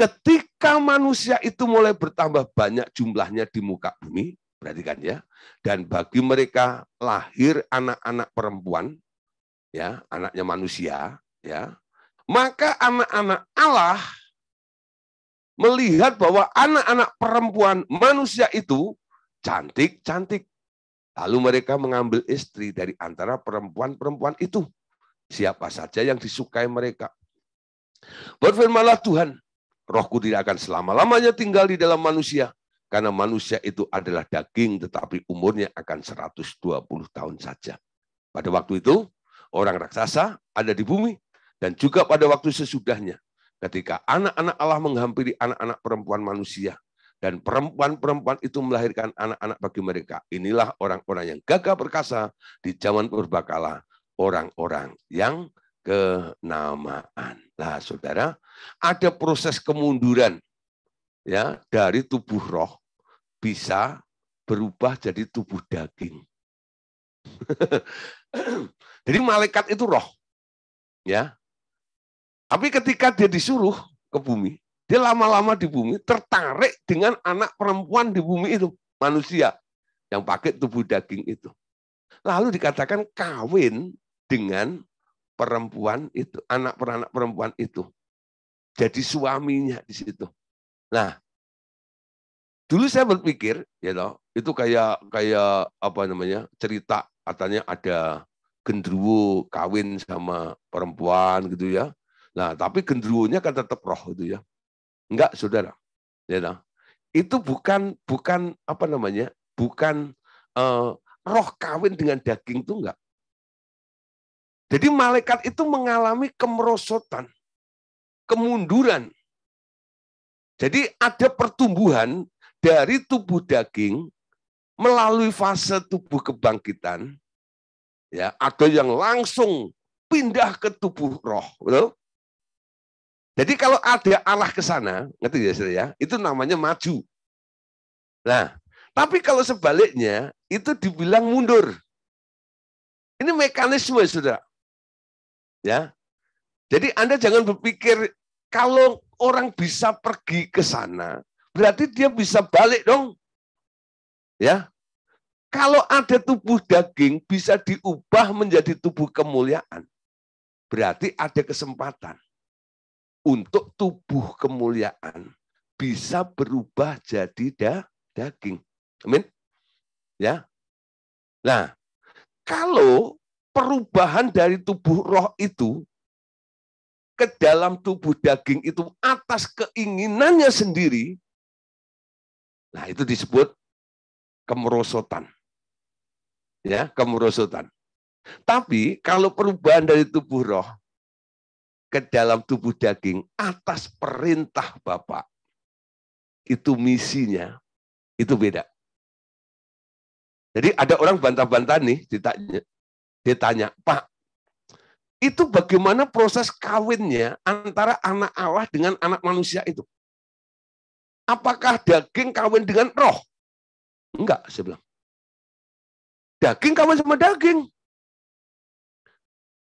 Ketika manusia itu mulai bertambah banyak jumlahnya di muka bumi, perhatikan ya, dan bagi mereka lahir anak-anak perempuan, ya, anaknya manusia, ya, maka anak-anak Allah melihat bahwa anak-anak perempuan manusia itu cantik-cantik. Lalu mereka mengambil istri dari antara perempuan-perempuan itu. Siapa saja yang disukai mereka. Berfirmanlah Tuhan, rohku tidak akan selama-lamanya tinggal di dalam manusia. Karena manusia itu adalah daging, tetapi umurnya akan 120 tahun saja. Pada waktu itu, orang raksasa ada di bumi dan juga pada waktu sesudahnya, ketika anak-anak Allah menghampiri anak-anak perempuan manusia, dan perempuan-perempuan itu melahirkan anak-anak bagi mereka. Inilah orang-orang yang gagah perkasa di zaman purbakala, orang-orang yang kenamaan. Nah, Saudara, ada proses kemunduran ya dari tubuh roh bisa berubah jadi tubuh daging. jadi malaikat itu roh. Ya. Tapi ketika dia disuruh ke bumi, dia lama-lama di bumi tertarik dengan anak perempuan di bumi itu, manusia yang pakai tubuh daging itu. Lalu dikatakan kawin dengan perempuan itu, anak peranak perempuan itu. Jadi suaminya di situ. Nah, dulu saya berpikir, ya you know, itu kayak kayak apa namanya cerita katanya ada gendruwo kawin sama perempuan gitu ya Nah, tapi gendruwonya kan tetap roh itu ya. Enggak, Saudara. Ya, nah. Itu bukan bukan apa namanya? Bukan eh, roh kawin dengan daging tuh enggak. Jadi malaikat itu mengalami kemerosotan, kemunduran. Jadi ada pertumbuhan dari tubuh daging melalui fase tubuh kebangkitan. Ya, ada yang langsung pindah ke tubuh roh, betul? Jadi kalau ada Allah ke sana, ngerti ya saya ya, itu namanya maju. Nah, tapi kalau sebaliknya itu dibilang mundur. Ini mekanisme sudah. Ya. Jadi Anda jangan berpikir kalau orang bisa pergi ke sana, berarti dia bisa balik dong. Ya. Kalau ada tubuh daging bisa diubah menjadi tubuh kemuliaan. Berarti ada kesempatan untuk tubuh kemuliaan bisa berubah jadi da, daging. Amin. Ya. Nah, kalau perubahan dari tubuh roh itu ke dalam tubuh daging itu atas keinginannya sendiri, nah itu disebut kemerosotan. Ya, kemerosotan. Tapi kalau perubahan dari tubuh roh ke dalam tubuh daging atas perintah Bapak. Itu misinya. Itu beda. Jadi ada orang bantah-bantah nih ditanya. Ditanya, Pak, itu bagaimana proses kawinnya antara anak Allah dengan anak manusia itu? Apakah daging kawin dengan roh? Enggak, saya bilang. Daging kawin sama daging.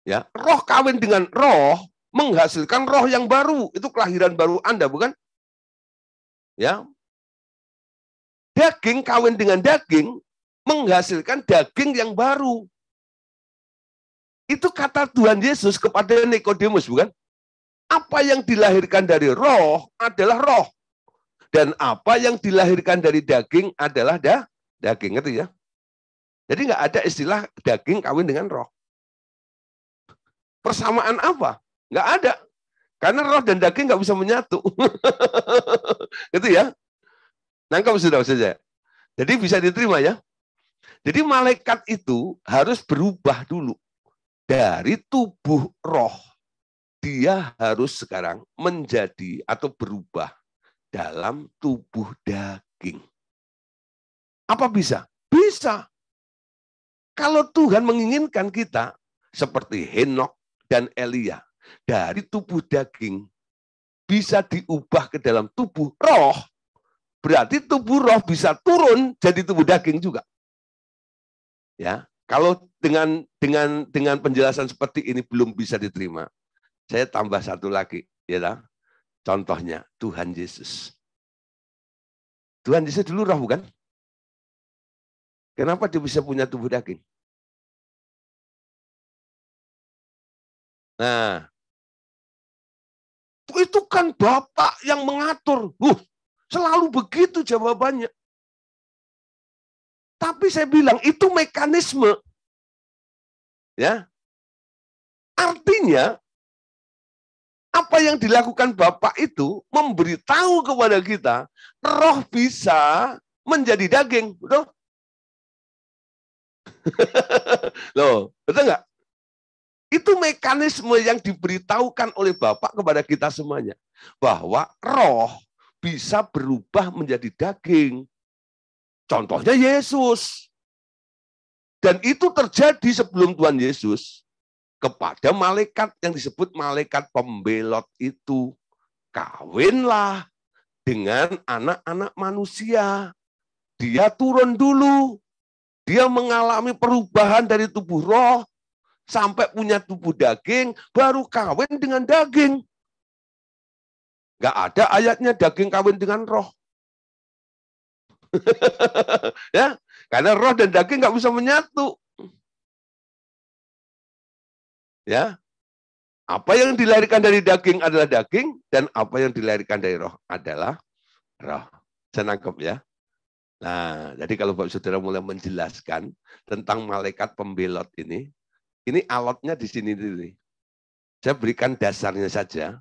Ya, roh kawin dengan roh, menghasilkan roh yang baru. Itu kelahiran baru Anda, bukan? Ya. Daging kawin dengan daging menghasilkan daging yang baru. Itu kata Tuhan Yesus kepada Nikodemus, bukan? Apa yang dilahirkan dari roh adalah roh. Dan apa yang dilahirkan dari daging adalah da, daging. Ngerti ya? Jadi nggak ada istilah daging kawin dengan roh. Persamaan apa? Nggak ada. Karena roh dan daging nggak bisa menyatu. gitu ya. Nangkap sudah saja. Ya? Jadi bisa diterima ya. Jadi malaikat itu harus berubah dulu. Dari tubuh roh, dia harus sekarang menjadi atau berubah dalam tubuh daging. Apa bisa? Bisa. Kalau Tuhan menginginkan kita seperti Henok dan Elia, dari tubuh daging bisa diubah ke dalam tubuh roh, berarti tubuh roh bisa turun jadi tubuh daging juga. Ya, kalau dengan dengan dengan penjelasan seperti ini belum bisa diterima, saya tambah satu lagi, ya lah. Contohnya Tuhan Yesus. Tuhan Yesus dulu roh bukan? Kenapa dia bisa punya tubuh daging? Nah, itu kan Bapak yang mengatur. Uh, selalu begitu jawabannya. Tapi saya bilang itu mekanisme. Ya. Artinya apa yang dilakukan Bapak itu memberitahu kepada kita roh bisa menjadi daging, betul? Loh, betul nggak? Itu mekanisme yang diberitahukan oleh Bapak kepada kita semuanya. Bahwa roh bisa berubah menjadi daging. Contohnya Yesus. Dan itu terjadi sebelum Tuhan Yesus kepada malaikat yang disebut malaikat pembelot itu. Kawinlah dengan anak-anak manusia. Dia turun dulu. Dia mengalami perubahan dari tubuh roh sampai punya tubuh daging, baru kawin dengan daging. Gak ada ayatnya daging kawin dengan roh. ya, karena roh dan daging nggak bisa menyatu. Ya, apa yang dilahirkan dari daging adalah daging dan apa yang dilahirkan dari roh adalah roh. Senangkep ya. Nah, jadi kalau Bapak Saudara mulai menjelaskan tentang malaikat pembelot ini, ini alatnya di sini diri. Saya berikan dasarnya saja.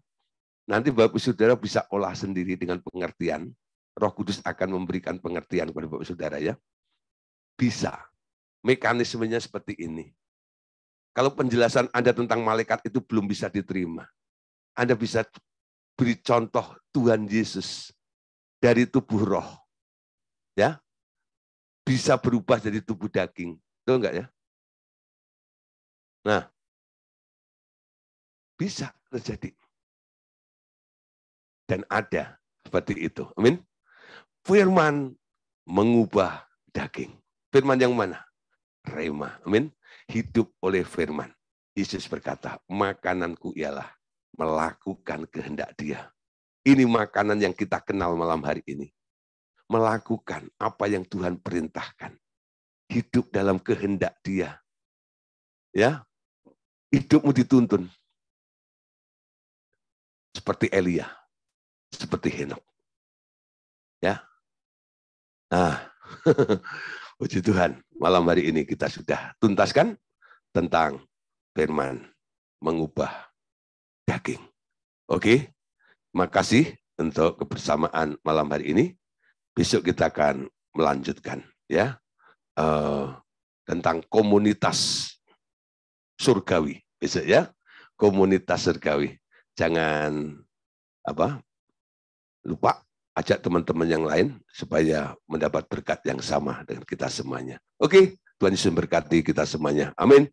Nanti Bapak Saudara bisa olah sendiri dengan pengertian. Roh Kudus akan memberikan pengertian kepada Bapak Saudara ya. Bisa. Mekanismenya seperti ini. Kalau penjelasan Anda tentang malaikat itu belum bisa diterima. Anda bisa beri contoh Tuhan Yesus dari tubuh roh. Ya. Bisa berubah jadi tubuh daging. tuh enggak ya? Nah, bisa terjadi. Dan ada seperti itu. Amin. Firman mengubah daging. Firman yang mana? Rema. Amin. Hidup oleh firman. Yesus berkata, makananku ialah melakukan kehendak dia. Ini makanan yang kita kenal malam hari ini. Melakukan apa yang Tuhan perintahkan. Hidup dalam kehendak dia. Ya, Hidupmu dituntun. Seperti Elia. Seperti Henok. Ya. Nah, puji Tuhan. Malam hari ini kita sudah tuntaskan tentang firman mengubah daging. Oke, makasih untuk kebersamaan malam hari ini. Besok kita akan melanjutkan ya uh, tentang komunitas surgawi. Besok ya, komunitas surgawi. Jangan apa lupa ajak teman-teman yang lain supaya mendapat berkat yang sama dengan kita semuanya. Oke, Tuhan Yesus memberkati kita semuanya. Amin.